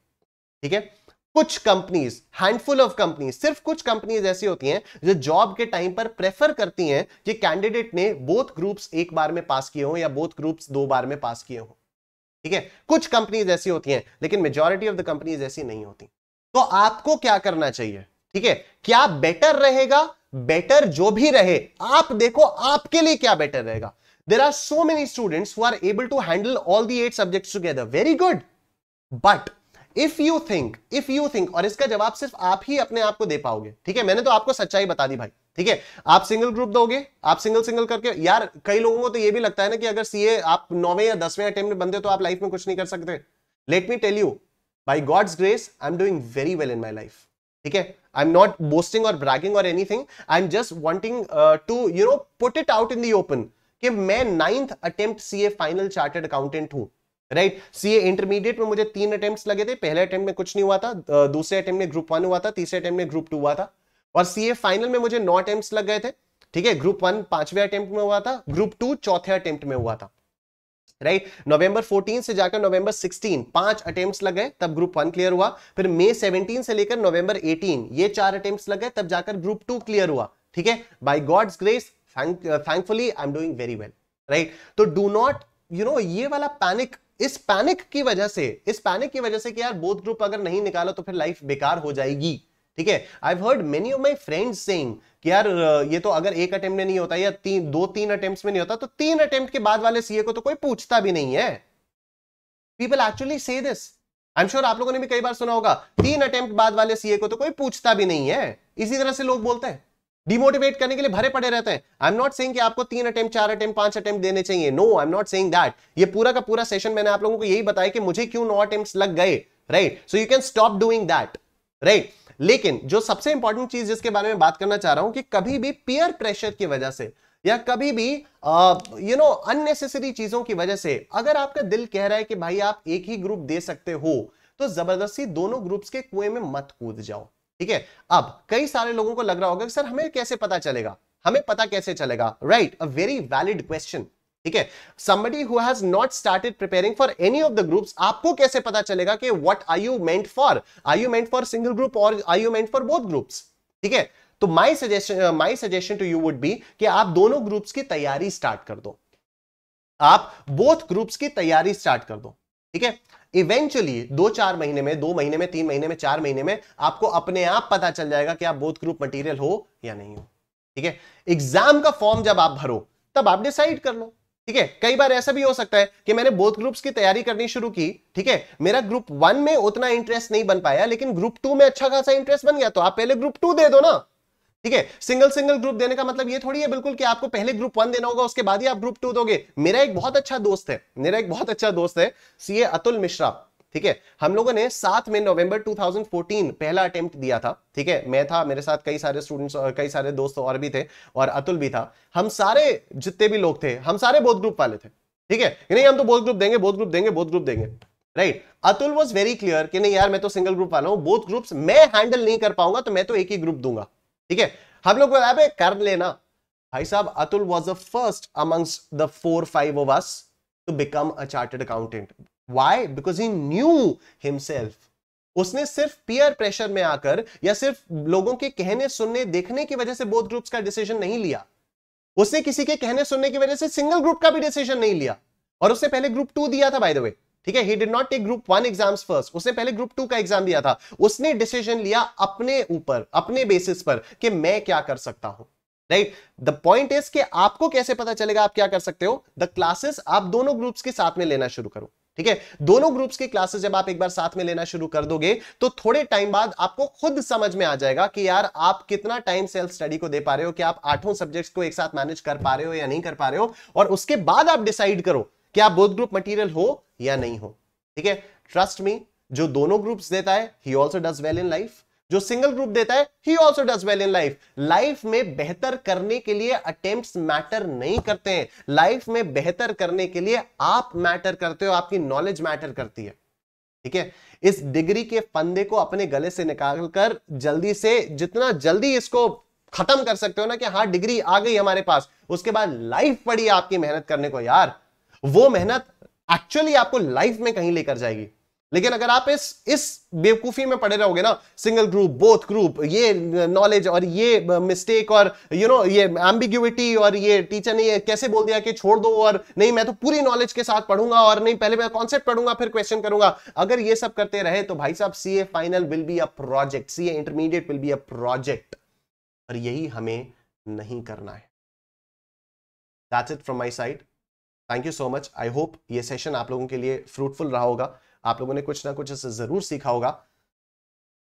ठीक है थीके? कुछ कंपनीज हैंडफुल ऑफ कंपनीज सिर्फ कुछ कंपनीज ऐसी होती हैं जो जॉब के टाइम पर प्रेफर करती हैं कि कैंडिडेट ने बोथ ग्रुप्स एक बार में पास किए हो या बोथ ग्रुप्स दो बार में पास किए हो ठीक है कुछ कंपनीज ऐसी होती हैं लेकिन मेजोरिटी ऑफ द कंपनीज ऐसी नहीं होती तो आपको क्या करना चाहिए ठीक है क्या बेटर रहेगा बेटर जो भी रहे आप देखो आपके लिए क्या बेटर रहेगा there are so many students who are able to handle all the eight subjects together very good but if you think if you think और इसका जवाब सिर्फ आप ही अपने आप को दे पाओगे ठीक है मैंने तो आपको सच्चाई बता दी भाई ठीक है आप सिंगल ग्रुप दोगे आप सिंगल सिंगल करके यार कई लोगों को तो ये भी लगता है ना कि अगर सीए आप नौवे या दसवें अटेम्प्ट में बनते तो आप लाइफ में कुछ नहीं कर सकते let me tell you by God's grace I am doing very well in my life ठीक है आई एम नॉट बोस्टिंग और ब्रैगिंग और anything I am just wanting to you know put it out in the open कि मैं ninth attempt CA final chartered accountant हूं राइट सीए इंटरमीडिएट में मुझे तीन अटेम्प्ट लगे थे पहले अटेम्प्ट में कुछ नहीं हुआ था दूसरे अटेम्प्ट में ग्रुप वन हुआ था तीसरे अटेम्प्ट में ग्रुप टू हुआ था और सीए फाइनल में मुझे नौ अटेम्प्ट लग गए थे ठीक है ग्रुप वन पांचवें अटेम्प्ट में हुआ था ग्रुप टू चौथे अटेम्प्ट में हुआ था राइट नवंबर 14 से जाकर नवंबर 16 पांच अटेम्प्ट्स लग गए तब ग्रुप वन क्लियर हुआ फिर मई 17 से लेकर नवंबर 18 ये चार अटेम्प्ट्स लग गए तब जाकर ग्रुप टू क्लियर हुआ ठीक है by God's grace thankfully I am doing very well right तो डू नॉट यू नो ये वाला पैनिक इस पैनिक की वजह से इस पैनिक की वजह से कि यार बोथ ग्रुप अगर नहीं निकाला तो फिर लाइफ बेकार हो जाएगी ठीक है I heard many of my friends saying कि यार uh, ये तो अगर एक अटेम्प्ट में नहीं होता या तीन दो तीन अटेम्प्ट में नहीं होता तो तीन अटेम्प्ट के बाद वाले सीए को तो कोई पूछता भी नहीं है people actually say this I am sure आप लोगों ने भी कई बार सुना होगा तीन अटेम्प्ट बाद वाले सीए को तो कोई पूछता भी नहीं है इसी तरह से लोग बोलते हैं डिमोटिवेट करने के लिए भरे पड़े रहते हैं आई एम नॉट सेइंग कि आपको तीन अटेम्प्ट चार अटेम्प्ट पांच अटेम्प्ट देने चाहिए no I am not saying that ये पूरा का पूरा सेशन मैंने आप लोगों को यही बताया कि मुझे क्यों नौ अटेम्प्ट लग गए right so you can stop doing that right लेकिन जो सबसे इंपॉर्टेंट चीज जिसके बारे में बात करना चाह रहा हूं कि कभी भी पीयर प्रेशर की वजह से या कभी भी यू नो अननेसेसरी चीजों की वजह से अगर आपका दिल कह रहा है कि भाई आप एक ही ग्रुप दे सकते हो तो जबरदस्ती दोनों ग्रुप्स के कुएं में मत कूद जाओ ठीक है अब कई सारे लोगों को लग रहा होगा कि सर हमें कैसे पता चलेगा हमें पता कैसे चलेगा right a very valid question ठीक है somebody who has not started preparing for any of the groups आपको कैसे पता चलेगा कि what are you meant for are you meant for single group और are you meant for both groups ठीक है तो my suggestion my suggestion to you would be कि आप दोनों ग्रुप्स की तैयारी स्टार्ट कर दो आप बोथ ग्रुप्स की तैयारी स्टार्ट कर दो ठीक है इवेंचुअली दो चार महीने में दो महीने में तीन महीने में चार महीने में आपको अपने आप पता चल जाएगा कि आप बोथ ग्रुप मटेरियल हो या नहीं हो ठीक है एग्जाम का फॉर्म जब आप भरो तब आप डिसाइड कर लो ठीक है कई बार ऐसा भी हो सकता है कि मैंने बोथ ग्रुप्स की तैयारी करनी शुरू की ठीक है मेरा ग्रुप वन में उतना इंटरेस्ट नहीं बन पाया लेकिन ग्रुप टू में अच्छा खासा इंटरेस्ट बन गया तो आप पहले ग्रुप टू दे दो ना ठीक है सिंगल सिंगल ग्रुप देने का मतलब ये थोड़ी है बिल्कुल कि आपको पहले ग्रुप वन देना होगा उसके बाद ही आप ग्रुप टू दोगे मेरा एक बहुत अच्छा दोस्त है मेरा एक बहुत अच्छा दोस्त है सीए अतुल मिश्रा ठीक है हम लोगों ने सात में नवंबर 2014 पहला अटेम्प्ट दिया था ठीक है मैं था मेरे साथ कई सारे स्टूडेंट्स और कई सारे दोस्त और भी थे और अतुल भी था हम सारे जितने भी लोग थे हम सारे बोध ग्रुप वाले थे ठीक है नहीं हम तो बोध ग्रुप देंगे बोध ग्रुप देंगे बोध ग्रुप देंगे right Atul was very clear कि नहीं यार मैं तो सिंगल ग्रुप वाला हूँ बोध ग्रुप्स मैं हैंडल नहीं कर पाऊंगा तो मैं तो एक ही ग्रुप दूंगा ठीक है हम लोग बोला कर लेना भाई साहब Atul was the first amongst the four five of us to become a chartered accountant why because he knew himself उसने सिर्फ पियर प्रेशर में आकर या सिर्फ लोगों के कहने सुनने देखने की वजह से बोध ग्रुप्स का डिसीजन नहीं लिया उसने किसी के कहने सुनने की वजह से सिंगल ग्रुप का भी डिसीजन नहीं लिया और उसने पहले ग्रुप टू दिया था बाय द वे ठीक है he did not take group one exams first उसने पहले ग्रुप टू का एग्जाम दिया था उसने डिसीजन लिया अपने ऊपर अपने बेसिस पर कि मैं क्या कर सकता हूं राइट द पॉइंट इज कि आपको कैसे पता चलेगा आप क्या कर सकते हो द क्लासेस आप दोनों ग्रुप्स के साथ में लेना शुरू करो ठीक है दोनों ग्रुप्स की क्लासेस जब आप एक बार साथ में लेना शुरू कर दोगे तो थोड़े टाइम बाद आपको खुद समझ में आ जाएगा कि यार आप कितना टाइम सेल्फ स्टडी को दे पा रहे हो कि आप आठों सब्जेक्ट्स को एक साथ मैनेज कर पा रहे हो या नहीं कर पा रहे हो और उसके बाद आप डिसाइड करो कि आप बोथ ग्रुप मटेरियल हो या नहीं हो ठीक है ट्रस्ट मी जो दोनों ग्रुप्स देता है he also does well in life जो सिंगल ग्रुप देता है he also does well in life life में बेहतर करने के लिए अटेम्प्ट मैटर नहीं करते हैं लाइफ में बेहतर करने के लिए आप मैटर करते हो आपकी नॉलेज मैटर करती है ठीक है इस डिग्री के फंदे को अपने गले से निकाल कर जल्दी से जितना जल्दी इसको खत्म कर सकते हो ना कि हाँ डिग्री आ गई हमारे पास उसके बाद लाइफ पड़ी आपकी मेहनत करने को यार वो मेहनत एक्चुअली आपको लाइफ में कहीं लेकर जाएगी लेकिन अगर आप इस इस बेवकूफी में पड़े रहोगे ना सिंगल ग्रुप बोथ ग्रुप ये नॉलेज uh, और ये मिस्टेक uh, और यू you नो know, ये एम्बिग्यूटी और ये टीचर ने ये कैसे बोल दिया कि छोड़ दो और नहीं मैं तो पूरी नॉलेज के साथ पढ़ूंगा और नहीं पहले मैं कॉन्सेप्ट पढ़ूंगा फिर क्वेश्चन करूंगा अगर ये सब करते रहे तो भाई साहब C A final will be a project C A intermediate will be a project और यही हमें नहीं करना है that's it from my side thank you so much I hope ये सेशन आप लोगों के लिए फ्रूटफुल रहा होगा आप लोगों ने कुछ ना कुछ इससे ज़रूर सीखा होगा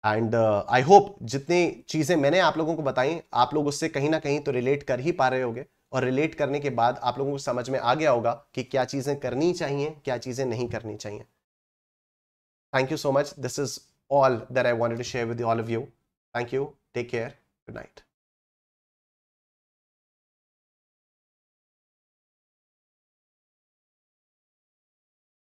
एंड आई होप जितनी चीज़ें मैंने आप लोगों को बताई आप लोग उससे कहीं ना कहीं तो रिलेट कर ही पा रहे होगे और रिलेट करने के बाद आप लोगों को समझ में आ गया होगा कि क्या चीज़ें करनी चाहिए क्या चीज़ें नहीं करनी चाहिए thank you so much this is all that I want to share with all of you thank you take care good night